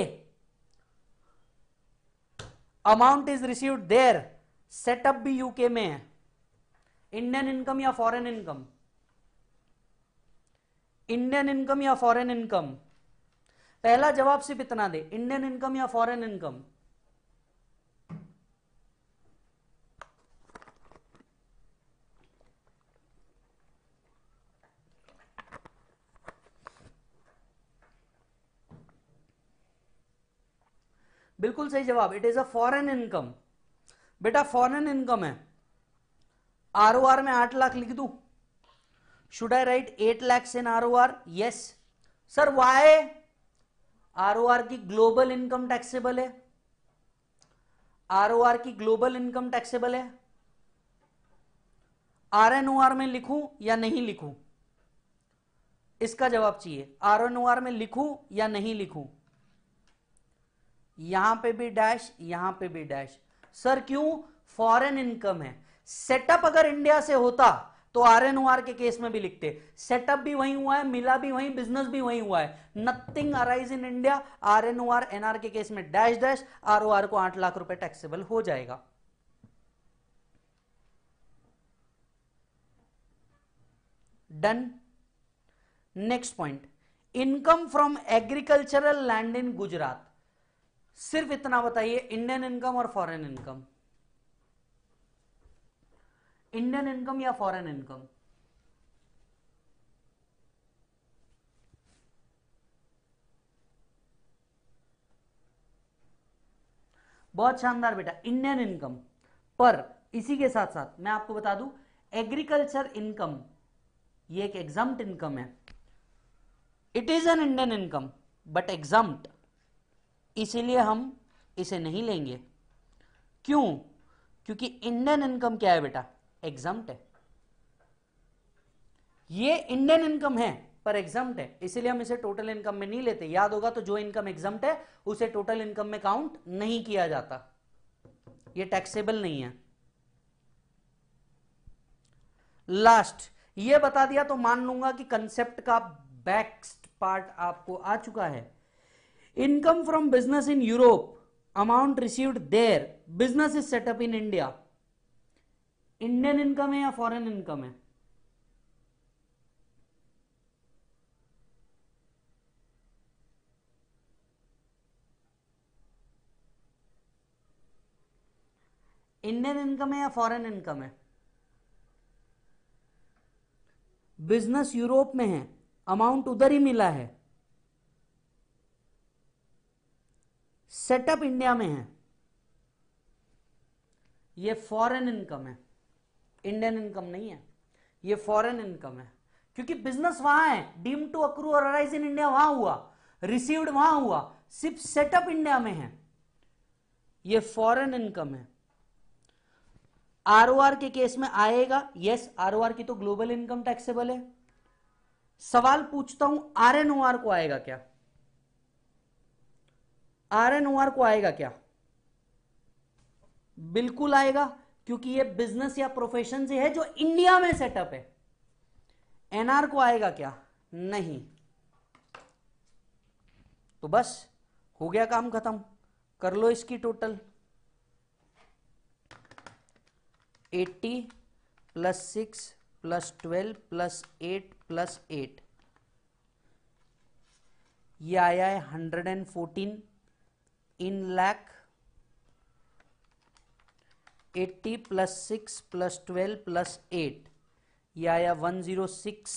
amount is received there setup भी UK में है Indian income या foreign income Indian income या foreign income पहला जवाब सिर्फ इतना दे इंडियन इनकम या फॉरेन इनकम बिल्कुल सही जवाब it is a foreign income बेटा फॉरेन इनकम है आर ओ आर में आठ लाख लिख दू should I write eight lakhs in R O R yes sir why R O R की ग्लोबल इनकम टैक्सेबल है आर ओ आर की ग्लोबल इनकम टैक्सेबल है आर एन ओ आर में लिखू या नहीं लिखू इसका जवाब चाहिए आर एन ओ आर में लिखू या नहीं लिखू यहां पे भी डैश यहां पे भी डैश सर क्यों फॉरेन इनकम है सेटअप अगर इंडिया से होता तो आर एन के केस में भी लिखते सेटअप भी वही हुआ है मिला भी वही बिजनेस भी वही हुआ है nothing arise in India R N NR के केस में dash dash R O R को आठ लाख रुपए टैक्सेबल हो जाएगा done next point income from agricultural land in Gujarat सिर्फ इतना बताइए इंडियन इनकम और फॉरेन इनकम इंडियन इनकम या फॉरेन इनकम बहुत शानदार बेटा इंडियन इनकम पर इसी के साथ साथ मैं आपको बता दूं एग्रीकल्चर इनकम ये एक एग्जाम इनकम है it is an Indian income but exempt इसीलिए हम इसे नहीं लेंगे क्यों क्योंकि इंडियन इनकम क्या है बेटा एग्जाम्ट है ये इंडियन इनकम है पर एग्जाम्ट है इसीलिए हम इसे टोटल इनकम में नहीं लेते याद होगा तो जो इनकम एग्जाम्ट है उसे टोटल इनकम में काउंट नहीं किया जाता ये टैक्सेबल नहीं है लास्ट ये बता दिया तो मान लूंगा कि कंसेप्ट का बैक्स्ट पार्ट आपको आ चुका है Income from business in Europe, amount received there, business is set up in India. Indian income है या फॉरेन इनकम है इंडियन इनकम है या फॉरेन इनकम है बिजनेस यूरोप में है अमाउंट उधर ही मिला है सेटअप इंडिया में है ये फॉरेन इनकम है इंडियन इनकम नहीं है ये फॉरेन इनकम है क्योंकि बिजनेस वहां है deem to accrue or arise in India वहां हुआ रिसीव्ड वहां हुआ सिर्फ सेटअप इंडिया में है ये फॉरेन इनकम है आरओआर के केस में आएगा यस आरओआर की तो ग्लोबल इनकम टैक्सेबल है सवाल पूछता हूं आरएनओआर को आएगा क्या आर एन ओ आर को आएगा क्या बिल्कुल आएगा क्योंकि ये बिजनेस या प्रोफेशन से है जो इंडिया में सेटअप है एनआर को आएगा क्या नहीं तो बस हो गया काम खत्म कर लो इसकी total 80 plus six plus twelve plus eight plus eight ये आया है hundred and fourteen in lakh 80 plus 6 plus 12 plus 8 ये आया 106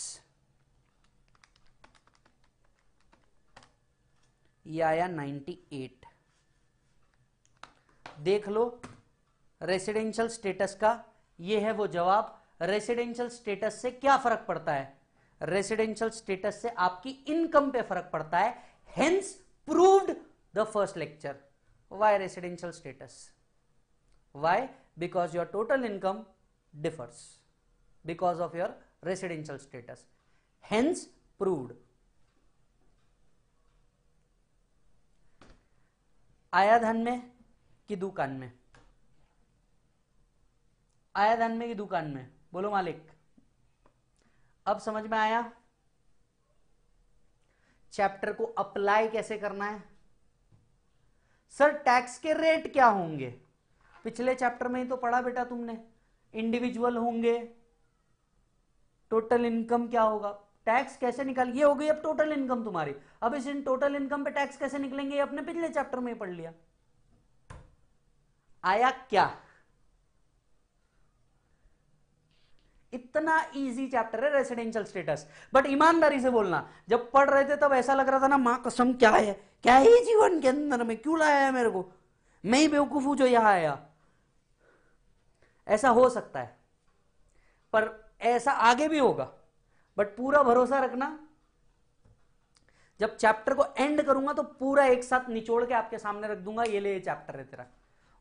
ये आया 98 देख लो रेसिडेंशियल स्टेटस का ये है वो जवाब रेसिडेंशियल स्टेटस से क्या फर्क पड़ता है रेसिडेंशियल स्टेटस से आपकी इनकम पे फर्क पड़ता है hence proved the first lecture why residential status why because your total income differs because of your residential status hence proved आया धन में कि दुकान में आया धन में कि दुकान में बोलो मालिक अब समझ में आया चैप्टर को अप्लाई कैसे करना है सर टैक्स के रेट क्या होंगे पिछले चैप्टर में ही तो पढ़ा बेटा तुमने इंडिविजुअल होंगे टोटल इनकम क्या होगा टैक्स कैसे निकाल ये हो गई अब टोटल इनकम तुम्हारी अब इस इन टोटल इनकम पे टैक्स कैसे निकलेंगे अपने पिछले चैप्टर में पढ़ लिया आया क्या इतना इजी चैप्टर है रेसिडेंशियल स्टेटस बट ईमानदारी से बोलना जब पढ़ रहे थे तब ऐसा लग रहा था ना मां कसम क्या है क्या ही जीवन के अंदर में क्यों लाया है मेरे को मैं ही बेवकूफ हूं जो यहां आया ऐसा हो सकता है पर ऐसा आगे भी होगा बट पूरा भरोसा रखना जब चैप्टर को एंड करूंगा तो पूरा एक साथ निचोड़ के आपके सामने रख दूंगा ये ले ये चैप्टर है तेरा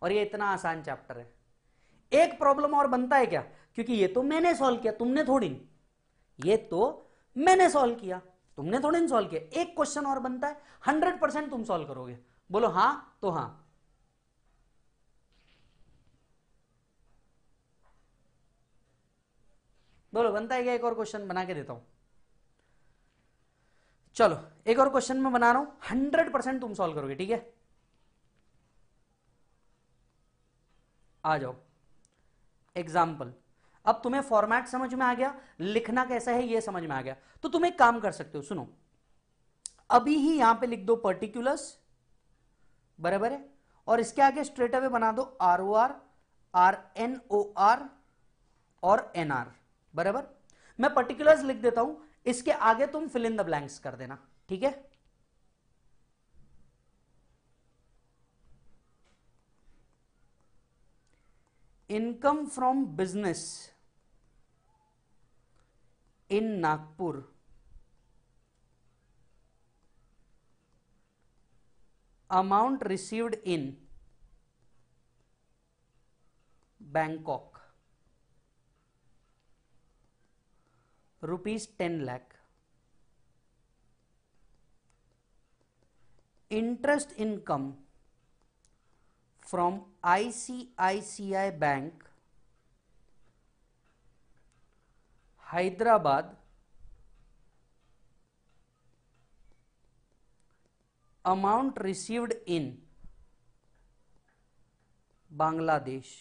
और ये इतना आसान चैप्टर है एक प्रॉब्लम और बनता है क्या क्योंकि ये तो मैंने सॉल्व किया तुमने थोड़ी ये तो मैंने सॉल्व किया तुमने थोड़े ना सॉल्व किया एक क्वेश्चन और बनता है हंड्रेड परसेंट तुम सॉल्व करोगे बोलो हां तो हां बोलो बनता है क्या एक और क्वेश्चन बना के देता हूं चलो एक और क्वेश्चन में बना रहा हूं हंड्रेड परसेंट तुम सॉल्व करोगे ठीक है आ जाओ एग्जाम्पल अब तुम्हें फॉर्मेट समझ में आ गया लिखना कैसा है यह समझ में आ गया तो तुम एक काम कर सकते हो सुनो अभी ही यहां पे लिख दो पर्टिकुलर्स बराबर है और इसके आगे स्ट्रेट अवे बना दो R O R R N O R और एन आर बराबर मैं पर्टिकुलर्स लिख देता हूं इसके आगे तुम फिल इन द ब्लैंक्स कर देना ठीक है income from business in Nagpur amount received in Bangkok rupees ten lakh interest income from ICICI bank Hyderabad amount received in Bangladesh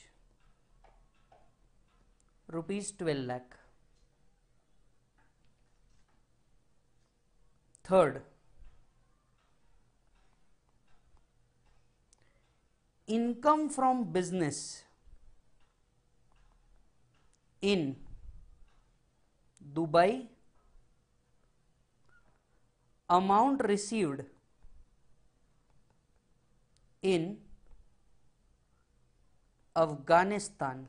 rupees twelve lakh third income from business in Dubai amount received in Afghanistan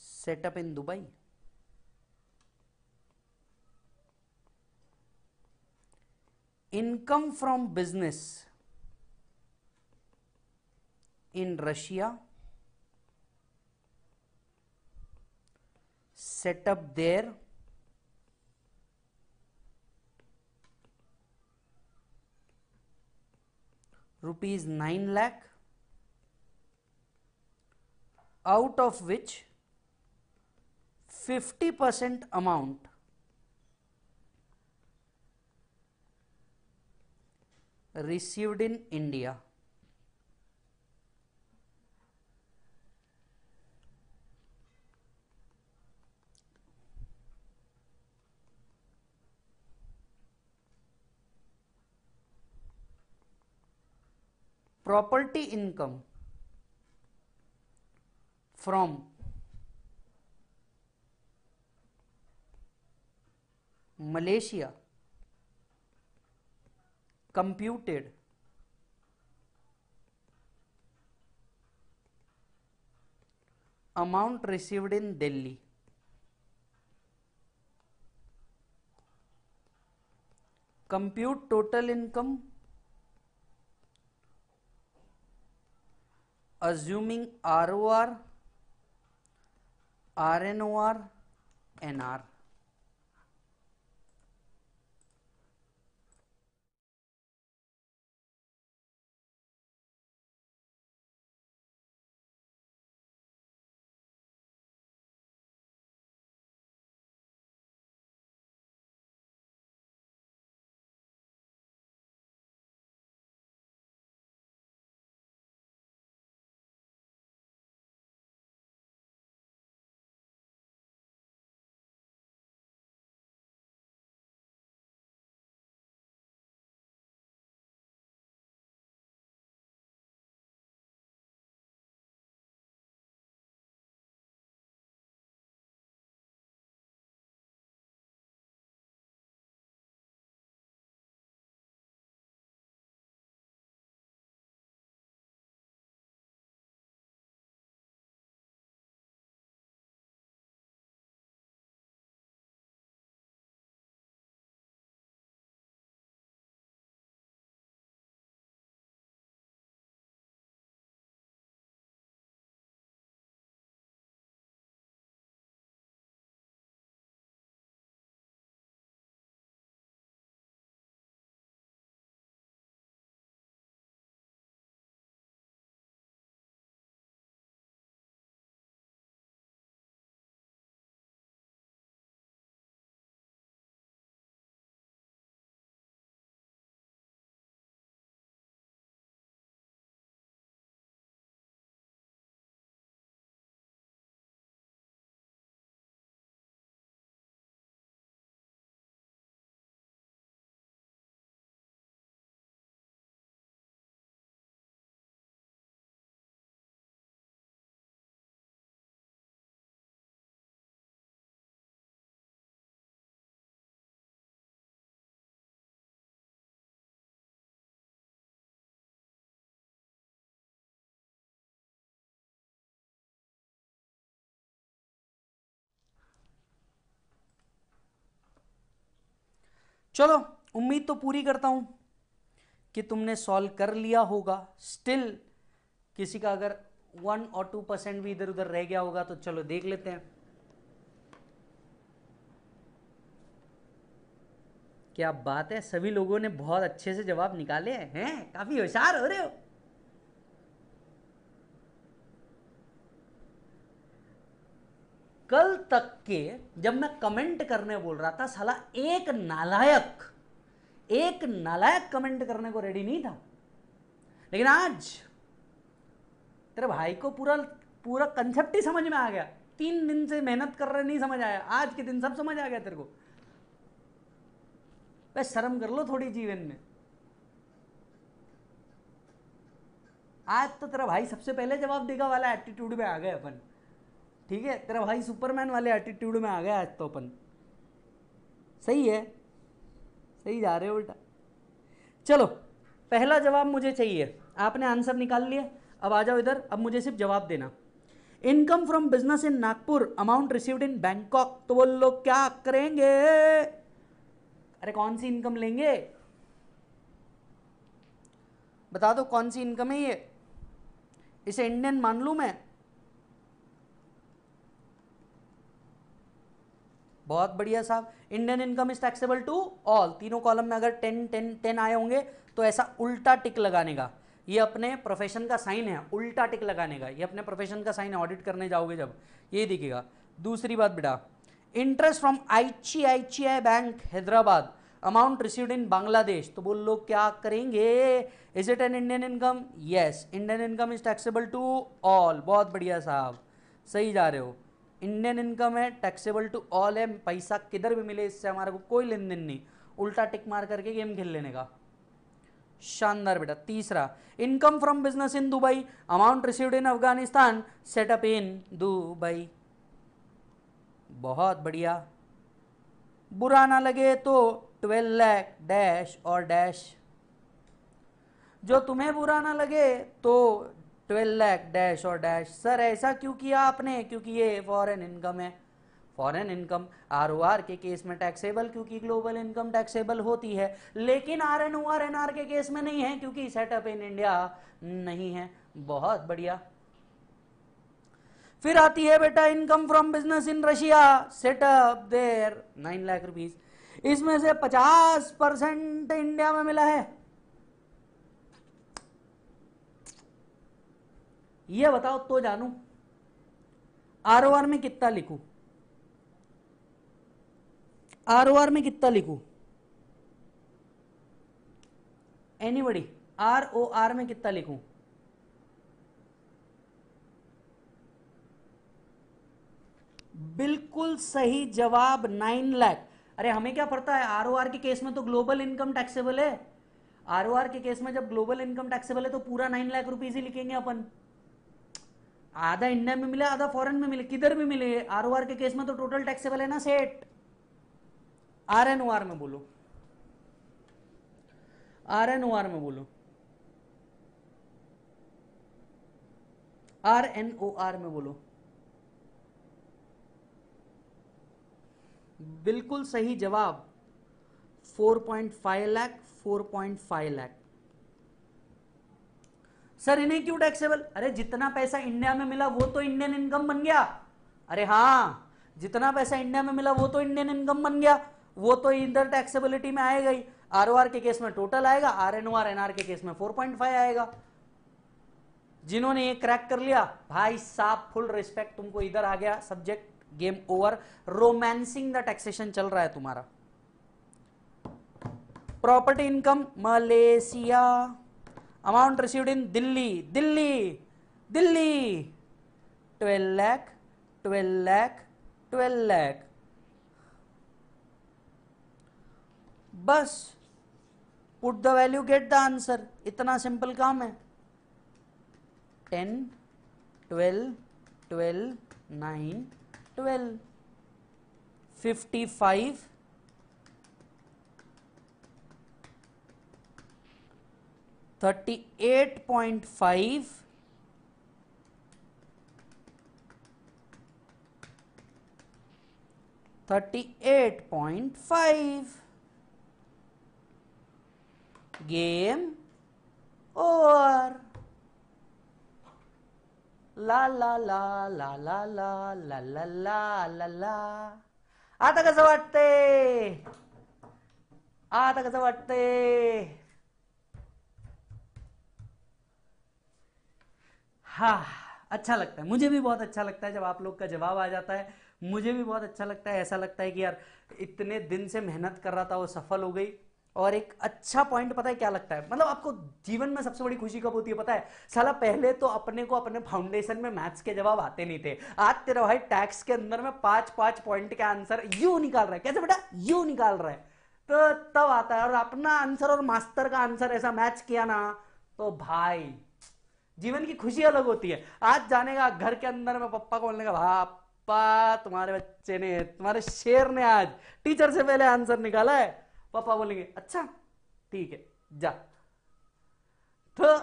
set up in Dubai income from business in Russia set up their rupees 9 lakh out of which 50 percent amount received in India property income from Malaysia computed amount received in Delhi compute total income assuming ROR, RNOR, NR. चलो उम्मीद तो पूरी करता हूँ कि तुमने solve कर लिया होगा स्टिल किसी का अगर वन और टू परसेंट भी इधर उधर रह गया होगा तो चलो देख लेते हैं क्या बात है सभी लोगों ने बहुत अच्छे से जवाब निकाले हैं काफ़ी होशियार हो रहे हो कल तक के जब मैं कमेंट करने बोल रहा था साला एक नालायक एक नालायक कमेंट करने को रेडी नहीं था लेकिन आज तेरे भाई को पूरा पूरा कंसेप्ट ही समझ में आ गया तीन दिन से मेहनत कर रहे नहीं समझ आया आज के दिन सब समझ आ गया तेरे को वह शर्म कर लो थोड़ी जीवन में आज तो तेरा भाई सबसे पहले जवाब देगा वाला एटीट्यूड में आ गए अपन ठीक है तेरा भाई सुपरमैन वाले एटीट्यूड में आ गया आज तो अपन सही है सही जा रहे हो उल्टा चलो पहला जवाब मुझे चाहिए आपने आंसर निकाल लिया अब आ जाओ इधर अब मुझे सिर्फ जवाब देना income from business in Nagpur amount received in Bangkok तो वो लोग क्या करेंगे अरे कौन सी इनकम लेंगे बता दो कौन सी इनकम है ये इसे इंडियन मान लू मैं बहुत बढ़िया साहब Indian income is taxable to all तीनों कॉलम में अगर टेन टेन टेन आए होंगे तो ऐसा उल्टा टिक लगाने का ये अपने प्रोफेशन का साइन है उल्टा टिक लगाने का ये अपने प्रोफेशन का साइन है ऑडिट करने जाओगे जब ये दिखेगा दूसरी बात बेटा interest from I I bank Hyderabad amount receive in Bangladesh तो बोल लोग क्या करेंगे is it an Indian income yes Indian income is taxable to all बहुत बढ़िया साहब सही जा रहे हो इंडियन इनकम है टैक्सेबल टू ऑल है पैसा किधर भी मिले इससे हमारे को कोई लेन देन नहीं उल्टा टिक मार करके गेम खेल लेने का शानदार बेटा तीसरा income from business in Dubai amount received in Afghanistan set up in Dubai बहुत बढ़िया बुरा ना लगे तो ट्वेल्व लैख डैश और डैश जो तुम्हें बुरा ना लगे तो ट्वेल्व लैख डैश और डैश सर ऐसा क्यों किया आपने क्योंकि ये फॉरेन इनकम है foreign income R O R के केस में टैक्सेबल क्योंकि ग्लोबल इनकम टैक्सेबल होती है लेकिन R N O R N R के केस में नहीं है क्योंकि सेटअप इन इंडिया नहीं है बहुत बढ़िया फिर आती है बेटा income from business in Russia set up there nine lakh rupees इसमें से पचास परसेंट इंडिया में मिला है ये बताओ तो जानू आर ओ आर में कितना लिखू आर ओ आर में कितना लिखू एनीबडी आर ओ आर में कितना लिखू बिल्कुल सही जवाब नाइन लैख अरे हमें क्या पड़ता है आर ओ आर के केस में तो ग्लोबल इनकम टैक्सेबल है आर ओ आर के केस में जब ग्लोबल इनकम टैक्सेबल है तो पूरा नाइन लाख रुपीज ही लिखेंगे अपन आधा इंडिया में मिले आधा फॉरेन में मिले किधर भी मिले आर ओ आर के केस में तो टोटल टैक्सेबल है ना set R N O R में बोलो आर एन ओ आर में बोलो आर एन ओ आर में बोलो बिल्कुल सही जवाब 4.5 लाख 4.5 लाख सर इन्हें क्यों टैक्सेबल अरे जितना पैसा इंडिया में मिला वो तो इंडियन इनकम बन गया अरे हाँ जितना पैसा इंडिया में मिला वो तो इंडियन इनकम बन गया वो तो इधर टैक्सेबिलिटी में आएगा ही आर ओ आर के केस में टोटल आएगा R N O R N R के केस में फोर पॉइंट फाइव आएगा जिन्होंने ये क्रैक कर लिया भाई साहब फुल रिस्पेक्ट तुमको इधर आ गया subject game over romancing the taxation चल रहा है तुम्हारा property income Malaysia amount received in Delhi, Delhi, Delhi twelve lakh, twelve lakh, twelve lakh. बस put the value get the answer इतना सिंपल काम है ten twelve twelve nine twelve fifty five 38.5 game over la la la la la la la la la la la आता कसं वाटते आता कसं वाटते हाँ अच्छा लगता है मुझे भी बहुत अच्छा लगता है जब आप लोग का जवाब आ जाता है मुझे भी बहुत अच्छा लगता है ऐसा लगता है कि यार इतने दिन से मेहनत कर रहा था वो सफल हो गई और एक अच्छा पॉइंट पता है क्या लगता है मतलब आपको जीवन में सबसे बड़ी खुशी कब होती है पता है साला पहले तो अपने को अपने फाउंडेशन में मैथ्स के जवाब आते नहीं थे आज तेरा भाई टैक्स के अंदर में पांच पांच पॉइंट का आंसर यू निकाल रहा है कैसे बेटा यू निकाल रहा है तो तब आता है और अपना आंसर और मास्टर का आंसर ऐसा मैच किया ना तो भाई जीवन की खुशी अलग होती है आज जाने का घर के अंदर में पप्पा को बोलने का पापा तुम्हारे बच्चे ने तुम्हारे शेर ने आज टीचर से पहले आंसर निकाला है पापा बोलेंगे अच्छा ठीक है जा तो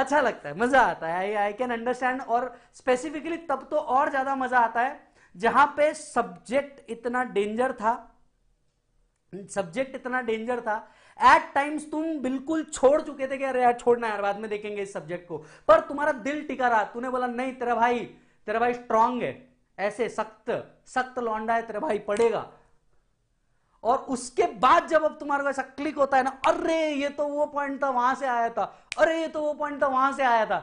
अच्छा लगता है मजा आता है आई कैन अंडरस्टैंड और स्पेसिफिकली तब तो और ज्यादा मजा आता है जहां पे सब्जेक्ट इतना डेंजर था सब्जेक्ट इतना डेंजर था एट टाइम्स तुम बिल्कुल छोड़ चुके थे कि अरे यार छोड़ना यार बाद में देखेंगे इस सब्जेक्ट को पर तुम्हारा दिल टिका रहा तूने बोला नहीं तेरा भाई तेरा भाई स्ट्रांग है ऐसे सख्त सख्त लौंडा है तेरा भाई पढ़ेगा और उसके बाद जब अब तुम्हारे ऐसा क्लिक होता है ना अरे ये तो वो पॉइंट था वहां से आया था अरे ये तो वो पॉइंट था वहां से आया था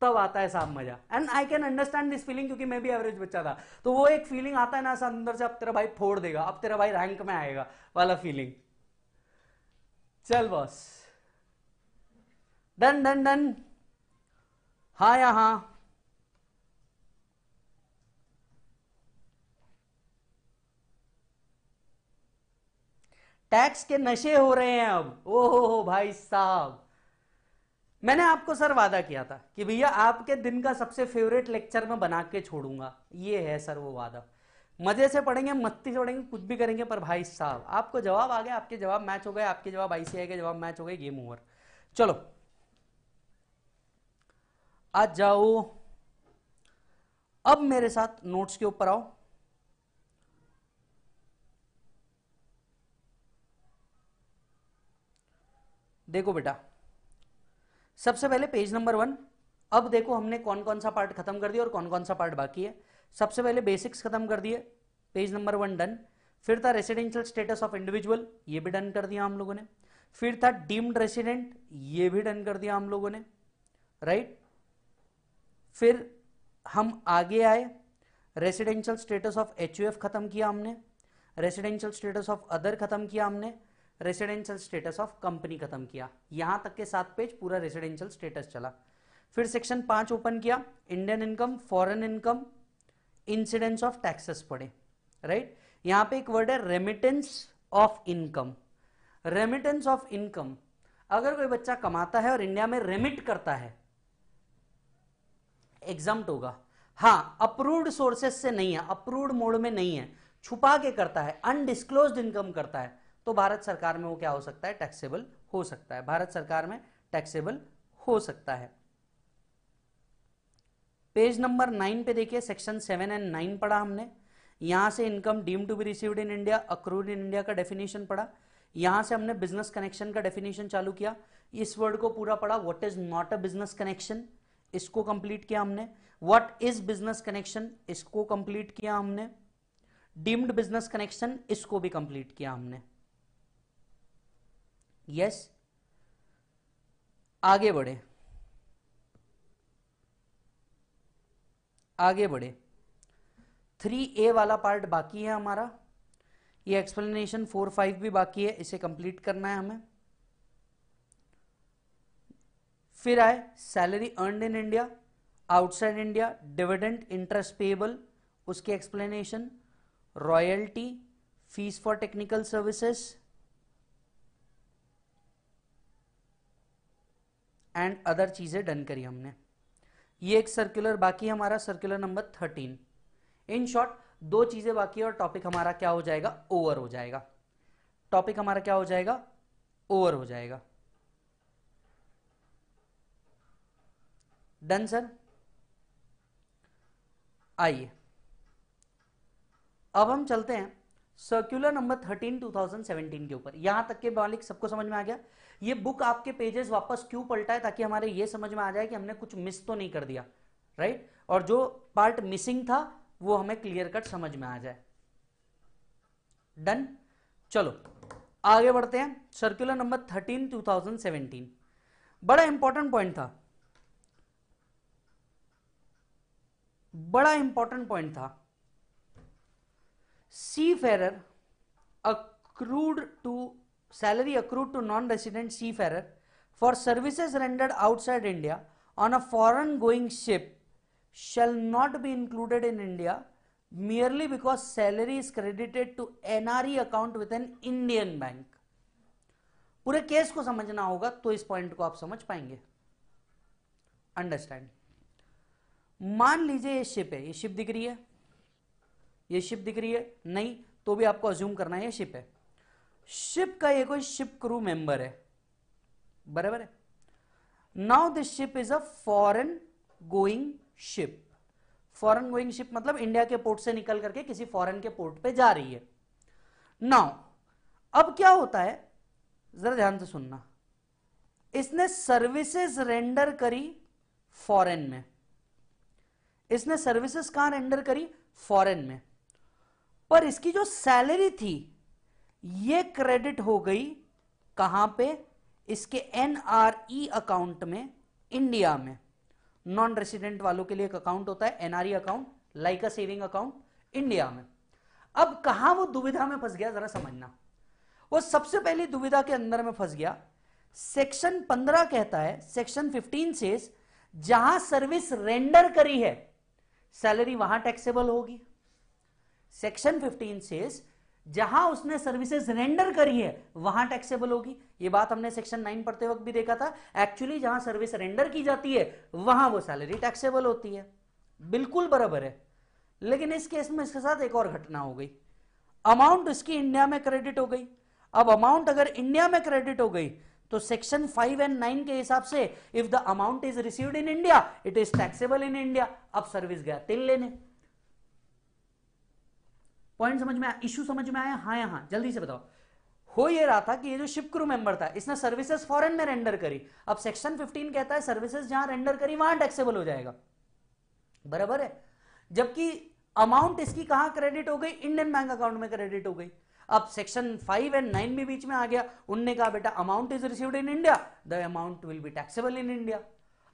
तब आता है साहब मजा and I can understand this feeling क्योंकि मैं भी एवरेज बच्चा था तो वो एक फीलिंग आता है ना अंदर से अब तेरा भाई फोड़ देगा अब तेरा भाई रैंक में आएगा वाला फीलिंग चल बस डन डन डन हा या हा टैक्स के नशे हो रहे हैं अब ओ हो हो भाई साहब मैंने आपको सर वादा किया था कि भैया आपके दिन का सबसे फेवरेट लेक्चर मैं बना के छोड़ूंगा ये है सर वो वादा मजे से पढ़ेंगे मत्ती से पढ़ेंगे कुछ भी करेंगे पर भाई साहब आपको जवाब आ गया आपके जवाब मैच हो गए आपके जवाब आईसीआई के जवाब मैच हो गए गेम ओवर चलो आज जाओ अब मेरे साथ नोट्स के ऊपर आओ देखो बेटा सबसे पहले पेज नंबर वन अब देखो हमने कौन कौन सा पार्ट खत्म कर दिया और कौन कौन सा पार्ट बाकी है सबसे पहले बेसिक्स खत्म कर दिए पेज नंबर वन डन फिर था रेसिडेंशियल स्टेटस ऑफ इंडिविजुअल ये भी डन कर दिया हम लोगों ने फिर था डीम्ड रेसिडेंट ये भी डन कर दिया हम लोगों ने राइट फिर हम आगे आए रेसिडेंशियल स्टेटस ऑफ एच खत्म किया हमने रेसिडेंशियल स्टेटस ऑफ अदर खत्म किया हमने रेसिडेंशियल स्टेटस ऑफ कंपनी खत्म किया यहां तक के सात पेज पूरा रेसिडेंशियल स्टेटस चला फिर सेक्शन पांच ओपन किया Indian income foreign income incidence of taxes पढ़े राइट यहां पे एक वर्ड है remittance of income remittance of income अगर कोई बच्चा कमाता है और इंडिया में रेमिट करता है एग्जाम होगा हाँ अप्रूव्ड सोर्सेस से नहीं है अप्रूव्ड मोड में नहीं है छुपा के करता है अनडिस्क्लोज इनकम करता है तो भारत सरकार में वो क्या हो सकता है टैक्सेबल हो सकता है भारत सरकार में टैक्सेबल हो सकता है पेज नंबर नाइन पे देखिए सेक्शन सेवन एंड नाइन पढ़ा हमने यहाँ से income deem to be received in India accrued in India का डेफिनेशन पढ़ा यहाँ से हमने बिजनेस कनेक्शन का डेफिनेशन चालू किया इस वर्ड को पूरा पढ़ा what is not a business connection इसको कंप्लीट किया हमने व्हाट इज बिजनेस कनेक्शन इसको कंप्लीट किया हमने डीम्ड बिजनेस कनेक्शन इसको भी कंप्लीट किया हमने यस yes. आगे बढ़े आगे बढ़े थ्री ए वाला पार्ट बाकी है हमारा ये एक्सप्लेनेशन फोर फाइव भी बाकी है इसे कंप्लीट करना है हमें फिर आए salary earned in India outside India dividend interest payable उसकी explanation royalty fees for technical services and other चीज़ें डन करी हमने ये एक सर्कुलर बाकी हमारा circular number thirteen in short दो चीजें बाकी और टॉपिक हमारा क्या हो जाएगा ओवर हो जाएगा टॉपिक हमारा क्या हो जाएगा ओवर हो जाएगा डन सर आइए अब हम चलते हैं circular number thirteen two thousand seventeen के ऊपर यहां तक के मालिक सबको समझ में आ गया ये बुक आपके पेजेस वापस क्यों पलटा है ताकि हमारे ये समझ में आ जाए कि हमने कुछ मिस तो नहीं कर दिया राइट और जो पार्ट मिसिंग था वो हमें क्लियर कट समझ में आ जाए डन चलो आगे बढ़ते हैं circular number thirteen two thousand seventeen बड़ा इंपॉर्टेंट पॉइंट था बड़ा इंपॉर्टेंट पॉइंट था seafarer accrued to salary accrued to non-resident seafarer for services rendered outside India on a foreign going ship shall not be included in India merely because salary is credited to NRE account with an Indian bank. पूरे case को समझना होगा तो इस point को आप समझ पाएंगे अंडरस्टैंड मान लीजिए ये शिप है ये शिप दिख रही है ये शिप दिख रही है नहीं तो भी आपको अज्यूम करना है ये शिप है शिप का ये कोई शिप क्रू मेंबर है बराबर है now this ship is a foreign going ship foreign going ship मतलब इंडिया के पोर्ट से निकल करके किसी फॉरेन के पोर्ट पे जा रही है नाउ अब क्या होता है जरा ध्यान से सुनना इसने सर्विसेज रेंडर करी फॉरेन में इसने सर्विसेज कहां रेंडर करी फॉरेन में पर इसकी जो सैलरी थी ये क्रेडिट हो गई कहां पे इसके एनआरई e अकाउंट में इंडिया में नॉन रेसिडेंट वालों के लिए एक अकाउंट होता है NRE e account like a saving account India में अब कहा वो दुविधा में फंस गया जरा समझना वो सबसे पहली दुविधा के अंदर में फंस गया सेक्शन 15 कहता है सेक्शन 15 से जहां सर्विस रेंडर करी है सैलरी वहां टैक्सेबल होगी सेक्शन 15 से जहां उसने सर्विसेज रेंडर करी है वहां टैक्सेबल होगी ये बात हमने सेक्शन नाइन पढ़ते वक्त भी देखा था एक्चुअली जहां सर्विस रेंडर की जाती है वहां वो सैलरी टैक्सेबल होती है बिल्कुल बराबर है लेकिन इस केस में इसके साथ एक और घटना हो गई अमाउंट इसकी इंडिया में क्रेडिट हो गई अब अमाउंट अगर इंडिया में क्रेडिट हो गई तो सेक्शन फाइव एंड नाइन के हिसाब से if the amount is received in India it is taxable in India अब सर्विस गया तिल लेने पॉइंट समझ में आया इशू समझ में आया हाँ या जल्दी से बताओ हो ये रहा था कि ये जो शिप क्रू मेंबर था इसने सर्विसेज फॉरेन में रेंडर करी अब सेक्शन 15 कहता है सर्विसेज जहां रेंडर करी वहां टैक्सेबल हो जाएगा बराबर है जबकि अमाउंट इसकी कहां क्रेडिट हो गई इंडियन बैंक अकाउंट में क्रेडिट हो गई अब सेक्शन फाइव एंड नाइन भी बीच में आ गया उनने कहा बेटा amount is received in India the amount will be taxable in India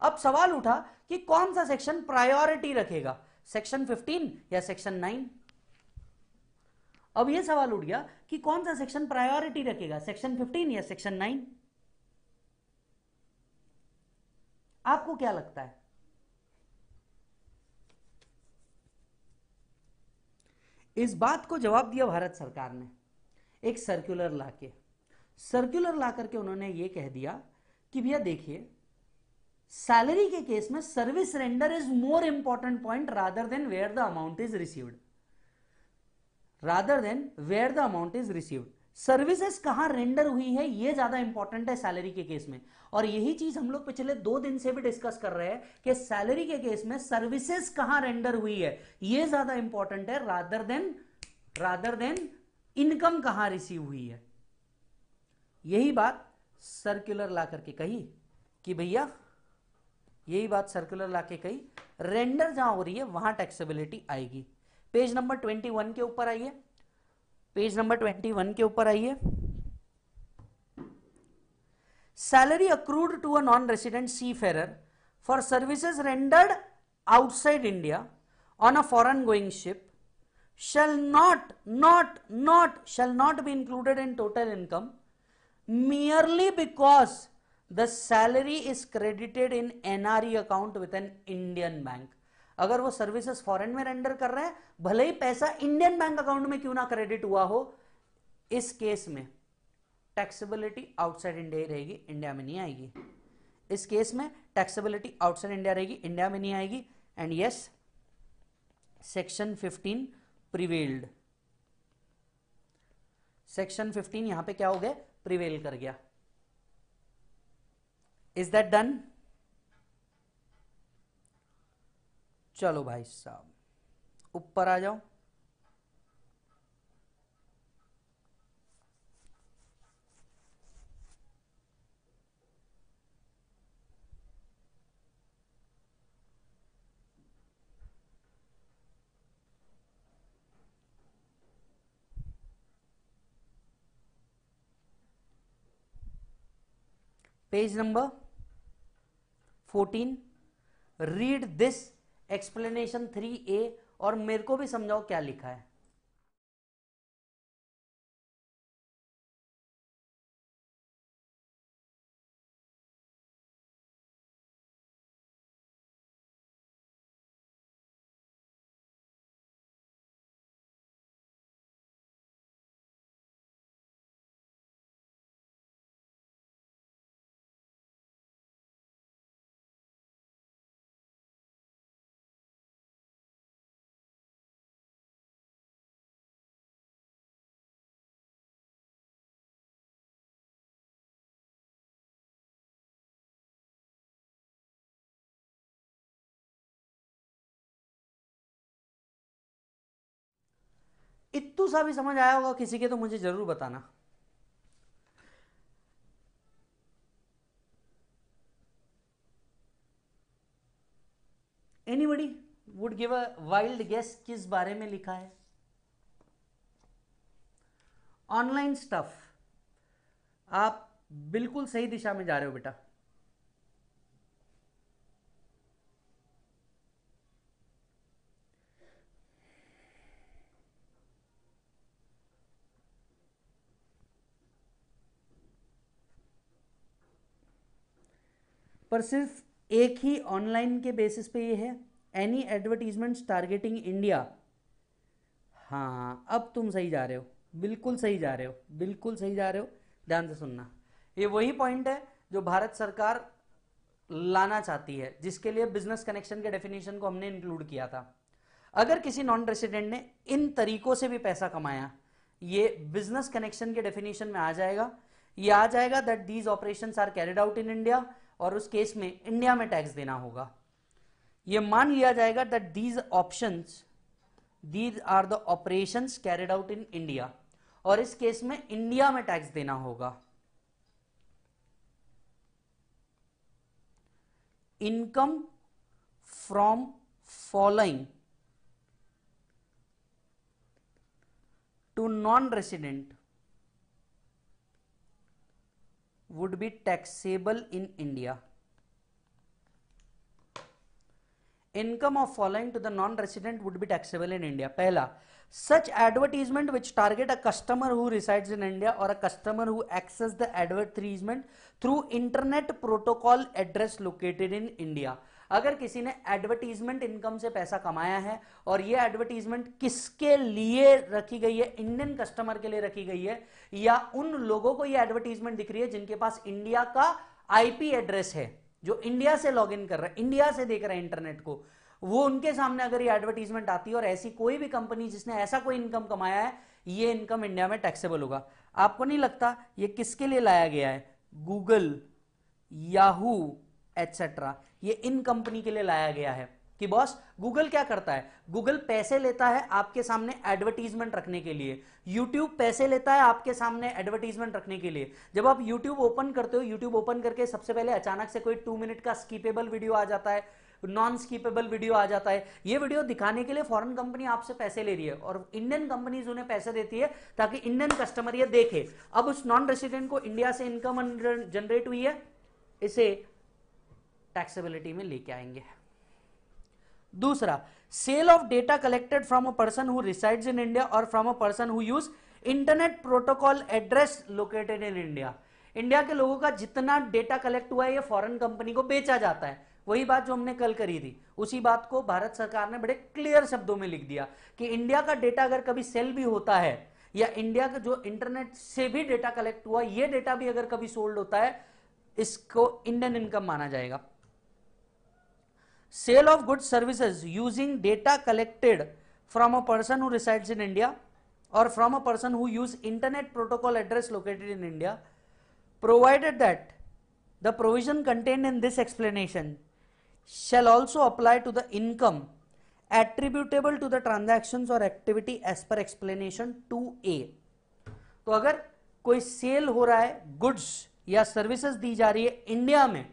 अब सवाल उठा कि कौन सा सेक्शन प्रायोरिटी रखेगा सेक्शन फिफ्टीन या सेक्शन नाइन अब यह सवाल उठ गया कि कौन सा सेक्शन प्रायोरिटी रखेगा सेक्शन 15 या सेक्शन 9 आपको क्या लगता है इस बात को जवाब दिया भारत सरकार ने एक सर्कुलर ला के सर्कुलर ला करके उन्होंने यह कह दिया कि भैया देखिए सैलरी के केस में service render is more important point rather than where the amount is received rather than where the amount is received services कहाँ रेंडर हुई है ये ज्यादा इंपॉर्टेंट है सैलरी के केस में और यही चीज हम लोग पिछले दो दिन से भी डिस्कस कर रहे हैं कि सैलरी के केस में सर्विसेज कहाँ रेंडर हुई है ये ज्यादा इंपॉर्टेंट है rather than rather than income कहाँ रिसीव हुई है यही बात सर्कुलर ला करके कही कि भैया यही बात सर्कुलर ला के कही रेंडर जहां हो रही है वहां टैक्सेबिलिटी आएगी पेज नंबर ट्वेंटी वन के ऊपर आइए पेज नंबर ट्वेंटी वन के ऊपर आइए salary accrued to a non resident seafarer for services rendered outside India on a foreign going ship shall not not not shall not be included in total income merely because the salary is credited in NRE account with an Indian bank अगर वो services foreign में render कर रहे हैं भले ही पैसा Indian bank account में क्यों ना क्रेडिट हुआ हो इस केस में टैक्सेबिलिटी आउटसाइड इंडिया ही रहेगी इंडिया में नहीं आएगी इस केस में टैक्सेबिलिटी आउटसाइड इंडिया रहेगी इंडिया में नहीं आएगी and yes section 15 prevailed section 15 यहां पे क्या हो गया प्रिवेल कर गया इज दैट डन चलो भाई साहब ऊपर आ जाओ page number fourteen read this explanation three A और मेरे को भी समझाओ क्या लिखा है इतू सा भी समझ आया होगा किसी के तो मुझे जरूर बताना anybody would give a wild guess किस बारे में लिखा है ऑनलाइन स्टफ आप बिल्कुल सही दिशा में जा रहे हो बेटा पर सिर्फ एक ही ऑनलाइन के बेसिस पे ये है एनी एडवर्टीजमेंट्स टारगेटिंग इंडिया हाँ अब तुम सही जा रहे हो बिल्कुल सही जा रहे हो बिल्कुल सही जा रहे हो ध्यान से सुनना ये वही पॉइंट है जो भारत सरकार लाना चाहती है जिसके लिए बिजनेस कनेक्शन के डेफिनेशन को हमने इंक्लूड किया था अगर किसी नॉन रेसिडेंट ने इन तरीकों से भी पैसा कमाया ये बिजनेस कनेक्शन के डेफिनेशन में आ जाएगा ये आ जाएगा that these operation are carried out in India और उस केस में इंडिया में टैक्स देना होगा यह मान लिया जाएगा that these option these are the operation carried out in India और इस केस में इंडिया में टैक्स देना होगा income from following to non resident would be taxable in India. income of following to the non-resident would be taxable in India. Pehla, such advertisement which target a customer who resides in India or a customer who access the advertisement through internet protocol address located in India. अगर किसी ने advertisement income से पैसा कमाया है और ये advertisement किसके लिए रखी गई है इंडियन कस्टमर के लिए रखी गई है या उन लोगों को ये एडवर्टीजमेंट दिख रही है जिनके पास इंडिया का आईपी एड्रेस है जो इंडिया से लॉग इन कर रहा है इंडिया से देख रहा है इंटरनेट को वो उनके सामने अगर ये एडवर्टीजमेंट आती है और ऐसी कोई भी कंपनी जिसने ऐसा कोई इनकम कमाया है ये इनकम इंडिया में टैक्सेबल होगा आपको नहीं लगता ये किसके लिए लाया गया है गूगल याहू एटसेट्रा ये इन कंपनी के लिए लाया गया है कि बॉस गूगल क्या करता है गूगल पैसे लेता है आपके सामने एडवर्टीजमेंट रखने के लिए यूट्यूब पैसे लेता है आपके सामने एडवर्टीजमेंट रखने के लिए जब आप यूट्यूब ओपन करते हो यूट्यूब ओपन करके सबसे पहले अचानक से कोई टू मिनट का स्कीपेबल वीडियो आ जाता है नॉन स्कीपेबल वीडियो आ जाता है ये वीडियो दिखाने के लिए फॉरेन कंपनी आपसे पैसे ले रही है और इंडियन कंपनीज उन्हें पैसे देती है ताकि इंडियन कस्टमर ये देखे अब उस नॉन रेसिडेंट को इंडिया से इनकम जनरेट हुई है इसे टैक्सेबिलिटी में लेके आएंगे दूसरा sale of data collected from a person who resides in India और from a person who use internet protocol address located in India India के लोगों का जितना डेटा कलेक्ट हुआ है ये फॉरेन कंपनी को बेचा जाता है वही बात जो हमने कल करी थी उसी बात को भारत सरकार ने बड़े क्लियर शब्दों में लिख दिया कि इंडिया का डेटा अगर कभी सेल भी होता है या इंडिया का जो इंटरनेट से भी डेटा कलेक्ट हुआ ये डेटा भी अगर कभी सोल्ड होता है इसको इंडियन इनकम माना जाएगा sale of goods services using data collected from a person who resides in India or from a person who use internet protocol address located in India provided that the provision contained in this explanation shall also apply to the income attributable to the transactions or activity as per explanation 2a तो अगर कोई cell हो रहा है goods या services दी जा रही है इंडिया में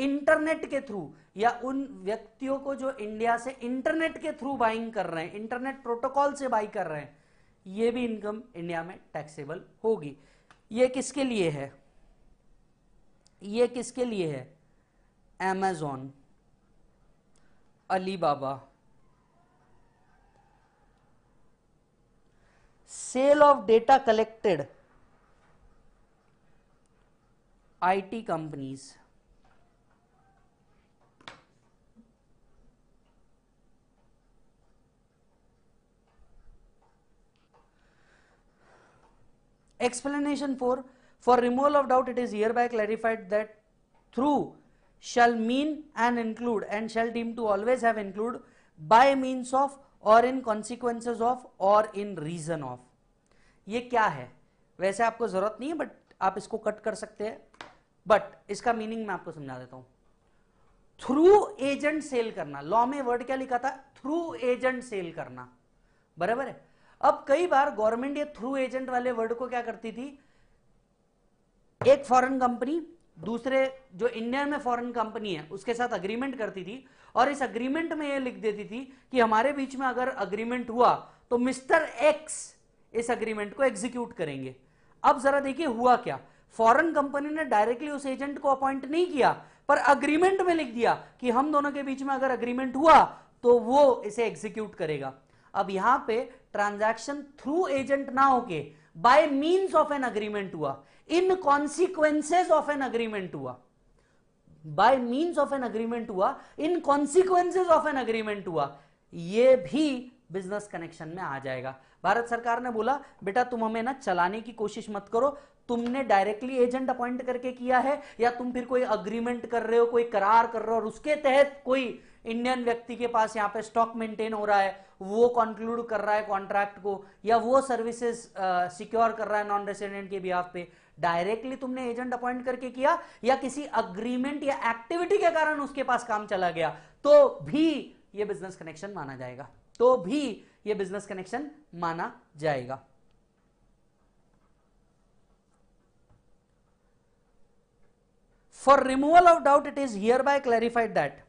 इंटरनेट के थ्रू या उन व्यक्तियों को जो इंडिया से इंटरनेट के थ्रू बाइंग कर रहे हैं इंटरनेट प्रोटोकॉल से बाई कर रहे हैं ये भी इनकम इंडिया में टैक्सेबल होगी ये किसके लिए है ये किसके लिए है Amazon Alibaba sale of data collected IT companies Explanation 4. For removal of doubt, it is hereby clarified that through shall mean and include and shall deem to always have include by means of or in consequences of or in reason of ये क्या है वैसे आपको जरूरत नहीं है but आप इसको कट कर सकते हैं बट इसका मीनिंग मैं आपको समझा देता हूं थ्रू एजेंट सेल करना लॉ में वर्ड क्या लिखा था थ्रू एजेंट सेल करना बराबर है अब कई बार गवर्नमेंट ये थ्रू एजेंट वाले वर्ड को क्या करती थी एक फॉरेन कंपनी दूसरे जो इंडिया में फॉरेन कंपनी है उसके साथ अग्रीमेंट करती थी और इस अग्रीमेंट में ये लिख देती थी कि हमारे बीच में अगर अग्रीमेंट हुआ तो मिस्टर एक्स इस अग्रीमेंट को एग्जीक्यूट करेंगे अब जरा देखिए हुआ क्या फॉरेन कंपनी ने डायरेक्टली उस एजेंट को अपॉइंट नहीं किया पर अग्रीमेंट में लिख दिया कि हम दोनों के बीच में अगर अग्रीमेंट हुआ तो वो इसे एग्जीक्यूट करेगा अब यहां पे ट्रांजैक्शन थ्रू एजेंट ना होके by means of an agreement हुआ in consequences of an agreement हुआ by means of an agreement हुआ in consequences of an agreement हुआ ये भी बिजनेस कनेक्शन में आ जाएगा भारत सरकार ने बोला बेटा तुम हमें ना चलाने की कोशिश मत करो तुमने डायरेक्टली एजेंट अपॉइंट करके किया है या तुम फिर कोई अग्रीमेंट कर रहे हो कोई करार कर रहे हो और उसके तहत कोई इंडियन व्यक्ति के पास यहाँ पे स्टॉक मेंटेन हो रहा है वो कंक्लूड कर रहा है कॉन्ट्रैक्ट को या वो सर्विसेज सिक्योर कर रहा है नॉन रेसिडेंट के बिहाफ पे डायरेक्टली तुमने एजेंट अपॉइंट करके किया या किसी अग्रीमेंट या एक्टिविटी के कारण उसके पास काम चला गया तो भी ये बिजनेस कनेक्शन माना जाएगा तो भी ये बिजनेस कनेक्शन माना जाएगा for removal of doubt it is hereby clarified that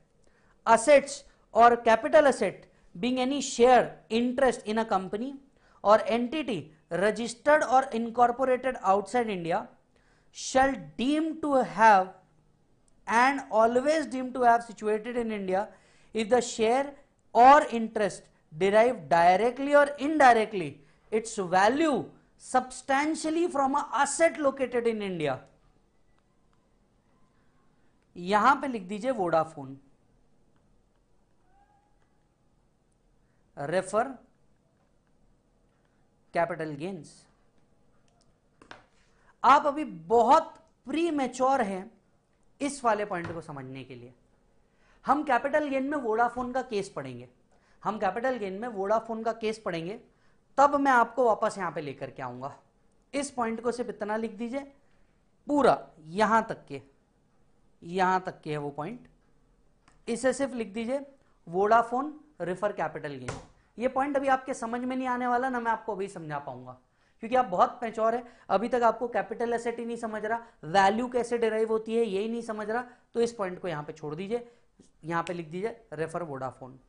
assets or capital asset being any share interest in a company or entity registered or incorporated outside India shall deem to have and always deem to have situated in India if the share or interest derive directly or indirectly its value substantially from a asset located in India yahan pe लिख dijiye vodafone refer capital gains आप अभी बहुत pre mature हैं इस वाले point को समझने के लिए हम कैपिटल गेन में वोडाफोन का केस पढ़ेंगे हम कैपिटल गेन में वोडाफोन का केस पढ़ेंगे तब मैं आपको वापस यहां पे लेकर के आऊंगा इस पॉइंट को सिर्फ इतना लिख दीजिए पूरा यहां तक के यहां तक के है वो पॉइंट इसे सिर्फ लिख दीजिए वोडाफोन रेफर कैपिटल गेन ये पॉइंट अभी आपके समझ में नहीं आने वाला ना मैं आपको अभी समझा पाऊंगा क्योंकि आप बहुत पेचौर है अभी तक आपको कैपिटल एसेट ही नहीं समझ रहा वैल्यू कैसे डिराइव होती है यही नहीं समझ रहा तो इस पॉइंट को यहां पे छोड़ दीजिए यहां पे लिख दीजिए refer Vodafone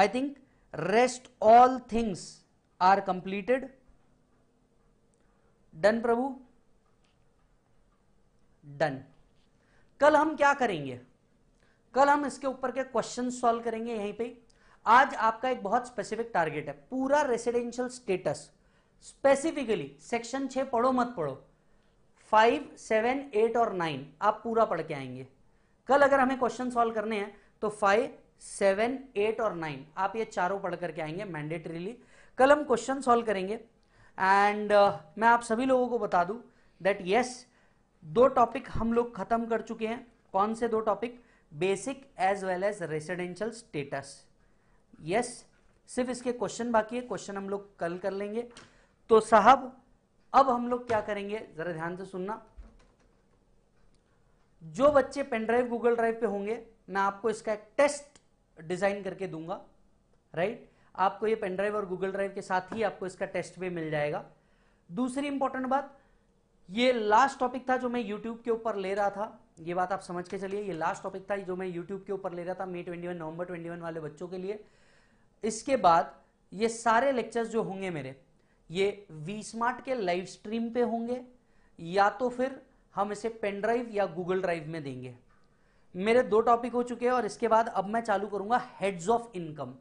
I think rest all things are completed done Prabhu done कल हम क्या करेंगे कल हम इसके ऊपर के क्वेश्चन सॉल्व करेंगे यहीं पे आज आपका एक बहुत स्पेसिफिक टारगेट है पूरा रेसिडेंशियल स्टेटस स्पेसिफिकली सेक्शन छ पढ़ो मत पढ़ो फाइव सेवन एट और नाइन आप पूरा पढ़ के आएंगे कल अगर हमें क्वेश्चन सॉल्व करने हैं तो फाइव सेवन एट और नाइन आप ये चारों पढ़ करके आएंगे मैंडेटरीली कल हम क्वेश्चन सॉल्व करेंगे एंड uh, मैं आप सभी लोगों को बता दूं दैट यस yes, दो टॉपिक हम लोग खत्म कर चुके हैं कौन से दो topic basic as well as residential status yes सिर्फ इसके क्वेश्चन बाकी है क्वेश्चन हम लोग कल कर लेंगे तो साहब अब हम लोग क्या करेंगे जरा ध्यान से सुनना जो बच्चे पेनड्राइव गूगल ड्राइव पे होंगे मैं आपको इसका एक टेस्ट डिजाइन करके दूंगा राइट आपको ये पेनड्राइव और गूगल ड्राइव के साथ ही आपको इसका टेस्ट भी मिल जाएगा दूसरी इंपॉर्टेंट बात ये लास्ट टॉपिक था जो मैं यूट्यूब के ऊपर ले रहा था ये बात आप समझ के चलिए ये लास्ट टॉपिक था जो मैं यूट्यूब के ऊपर ले रहा था मई ट्वेंटी वन नवंबर ट्वेंटी वाले बच्चों के लिए इसके बाद ये सारे लेक्चर्स जो होंगे मेरे ये वी स्मार्ट के लाइव स्ट्रीम पे होंगे या तो फिर हम इसे पेन ड्राइव या गूगल ड्राइव में देंगे मेरे दो टॉपिक हो चुके हैं और इसके बाद अब मैं चालू करूंगा हेड्स ऑफ इनकम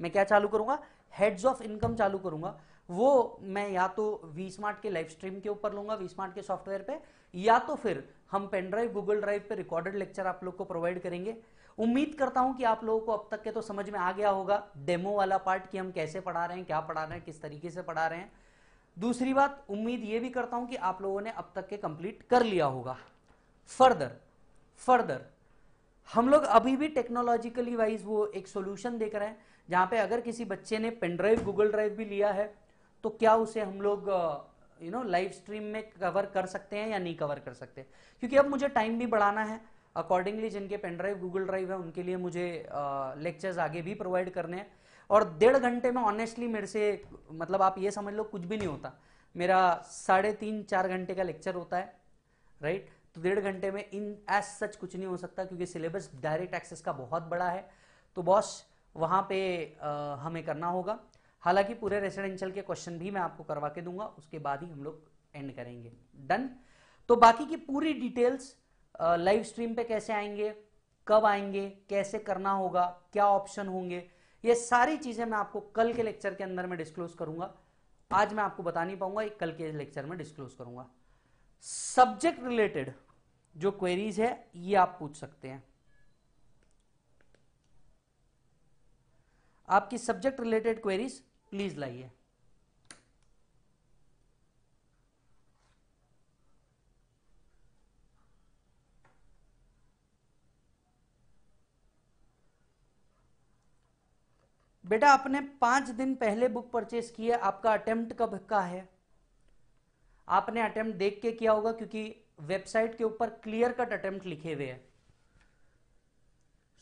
मैं क्या चालू करूंगा हेड्स ऑफ इनकम चालू करूंगा वो मैं या तो वी स्मार्ट के लाइव स्ट्रीम के ऊपर लूंगा वी स्मार्ट के सॉफ्टवेयर पे या तो फिर हम पेन ड्राइव गूगल ड्राइव पे रिकॉर्डेड लेक्चर आप लोग को प्रोवाइड करेंगे उम्मीद करता हूं कि आप लोगों को अब तक के तो समझ में आ गया होगा डेमो वाला पार्ट कि हम कैसे पढ़ा रहे हैं क्या पढ़ा रहे हैं किस तरीके से पढ़ा रहे हैं दूसरी बात उम्मीद ये भी करता हूं कि आप लोगों ने अब तक के कंप्लीट कर लिया होगा फर्दर फर्दर हम लोग अभी भी टेक्नोलॉजिकली वाइज वो एक सोल्यूशन देख रहे हैं जहां पे अगर किसी बच्चे ने पेन ड्राइव गूगल ड्राइव भी लिया है तो क्या उसे हम लोग यू नो लाइव स्ट्रीम में कवर कर सकते हैं या नहीं कवर कर सकते क्योंकि अब मुझे टाइम भी बढ़ाना है अकॉर्डिंगली जिनके पेन ड्राइव गूगल ड्राइव है उनके लिए मुझे लेक्चर्स आगे भी प्रोवाइड करने हैं और डेढ़ घंटे में ऑनेस्टली मेरे से मतलब आप ये समझ लो कुछ भी नहीं होता मेरा साढ़े तीन चार घंटे का लेक्चर होता है राइट तो डेढ़ घंटे में इन एज सच कुछ नहीं हो सकता क्योंकि सिलेबस डायरेक्ट एक्सेस का बहुत बड़ा है तो बॉस वहाँ पे आ, हमें करना होगा हालांकि पूरे रेसिडेंशियल के क्वेश्चन भी मैं आपको करवा के दूंगा उसके बाद ही हम लोग एंड करेंगे डन तो बाकी की पूरी डिटेल्स लाइव स्ट्रीम पे कैसे आएंगे कब आएंगे कैसे करना होगा क्या ऑप्शन होंगे ये सारी चीजें मैं आपको कल के लेक्चर के अंदर में डिस्क्लोज करूंगा आज मैं आपको बता नहीं पाऊंगा कल के लेक्चर में डिस्क्लोज करूंगा सब्जेक्ट रिलेटेड जो क्वेरीज है ये आप पूछ सकते हैं आपकी सब्जेक्ट रिलेटेड क्वेरीज प्लीज लाइए बेटा आपने पांच दिन पहले बुक परचेस की है आपका अटेम्प्ट कब का है आपने अटेम्प्ट देख के किया होगा क्योंकि वेबसाइट के ऊपर क्लियर कट अटेम्प्ट लिखे हुए हैं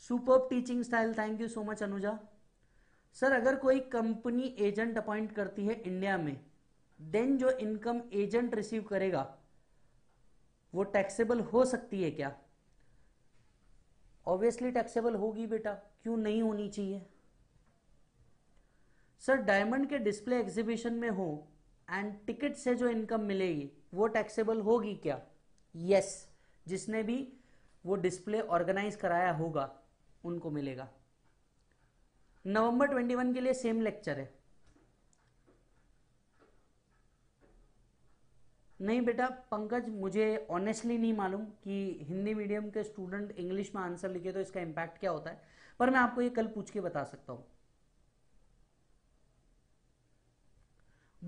super teaching style thank you so much Anuja sir अगर कोई कंपनी एजेंट अपॉइंट करती है इंडिया में देन जो इनकम एजेंट रिसीव करेगा वो टैक्सेबल हो सकती है क्या ऑब्वियसली टैक्सेबल होगी बेटा क्यों नहीं होनी चाहिए सर डायमंड के डिस्प्ले एग्जीबिशन में हो एंड टिकट से जो इनकम मिलेगी वो टैक्सेबल होगी क्या यस yes, जिसने भी वो डिस्प्ले ऑर्गेनाइज कराया होगा उनको मिलेगा नवंबर 21 के लिए सेम लेक्चर है नहीं बेटा पंकज मुझे ऑनेस्टली नहीं मालूम कि हिंदी मीडियम के स्टूडेंट इंग्लिश में आंसर लिखे तो इसका इंपैक्ट क्या होता है पर मैं आपको ये कल पूछ के बता सकता हूं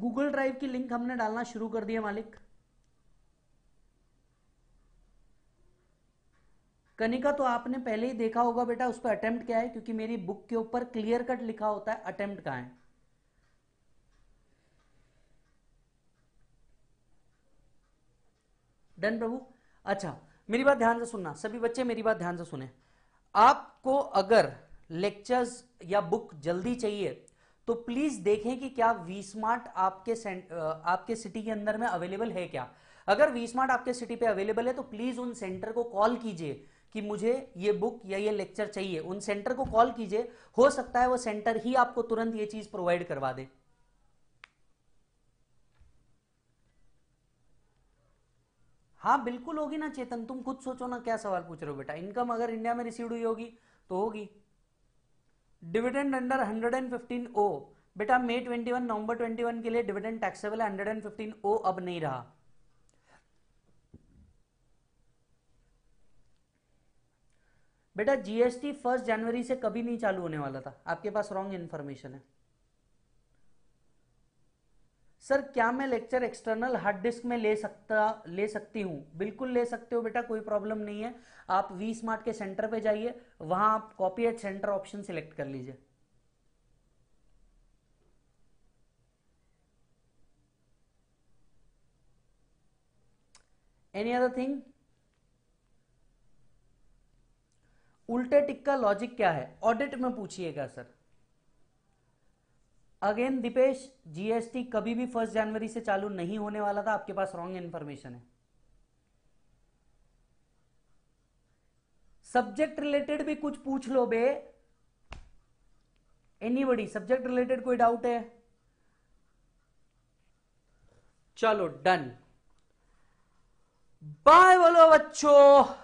गूगल ड्राइव की लिंक हमने डालना शुरू कर दिया मालिक कनिका तो आपने पहले ही देखा होगा बेटा उस पर अटेम्प्ट क्या है क्योंकि मेरी बुक के ऊपर क्लियर कट लिखा होता है अटेम्प्ट कहा है डन प्रभु अच्छा मेरी बात ध्यान से सुनना सभी बच्चे मेरी बात ध्यान से सुने आपको अगर लेक्चर्स या बुक जल्दी चाहिए तो प्लीज देखें कि क्या वी स्मार्ट आपके आपके सिटी के अंदर में अवेलेबल है क्या अगर वी स्मार्ट आपके सिटी पे अवेलेबल है तो प्लीज उन सेंटर को कॉल कीजिए कि मुझे ये बुक या ये लेक्चर चाहिए उन सेंटर को कॉल कीजिए हो सकता है वो सेंटर ही आपको तुरंत ये चीज प्रोवाइड करवा दे हाँ बिल्कुल होगी ना चेतन तुम खुद सोचो ना क्या सवाल पूछ रहे हो बेटा इनकम अगर इंडिया में रिसीव हुई होगी तो होगी dividend under hundred and fifteen O बेटा ट्वेंटी वन नवंबर वन के लिए डिविडेंड टैक्सेबल है फिफ्टीन ओ अब नहीं रहा बेटा जीएसटी फर्स्ट जनवरी से कभी नहीं चालू होने वाला था आपके पास रॉन्ग इन्फॉर्मेशन है सर क्या मैं लेक्चर एक्सटर्नल हार्ड डिस्क में ले सकता ले सकती हूँ बिल्कुल ले सकते हो बेटा कोई प्रॉब्लम नहीं है आप वी स्मार्ट के सेंटर पे जाइए वहां आप copy at center option select कर लीजिए एनी अदर थिंग उल्टे टिक का लॉजिक क्या है ऑडिट में पूछिएगा सर अगेन दीपेश जीएसटी कभी भी फर्स्ट जनवरी से चालू नहीं होने वाला था आपके पास रॉन्ग इंफॉर्मेशन है सब्जेक्ट रिलेटेड भी कुछ पूछ लो बे एनीबडी सब्जेक्ट रिलेटेड कोई डाउट है चलो डन बाय बोलो बच्चों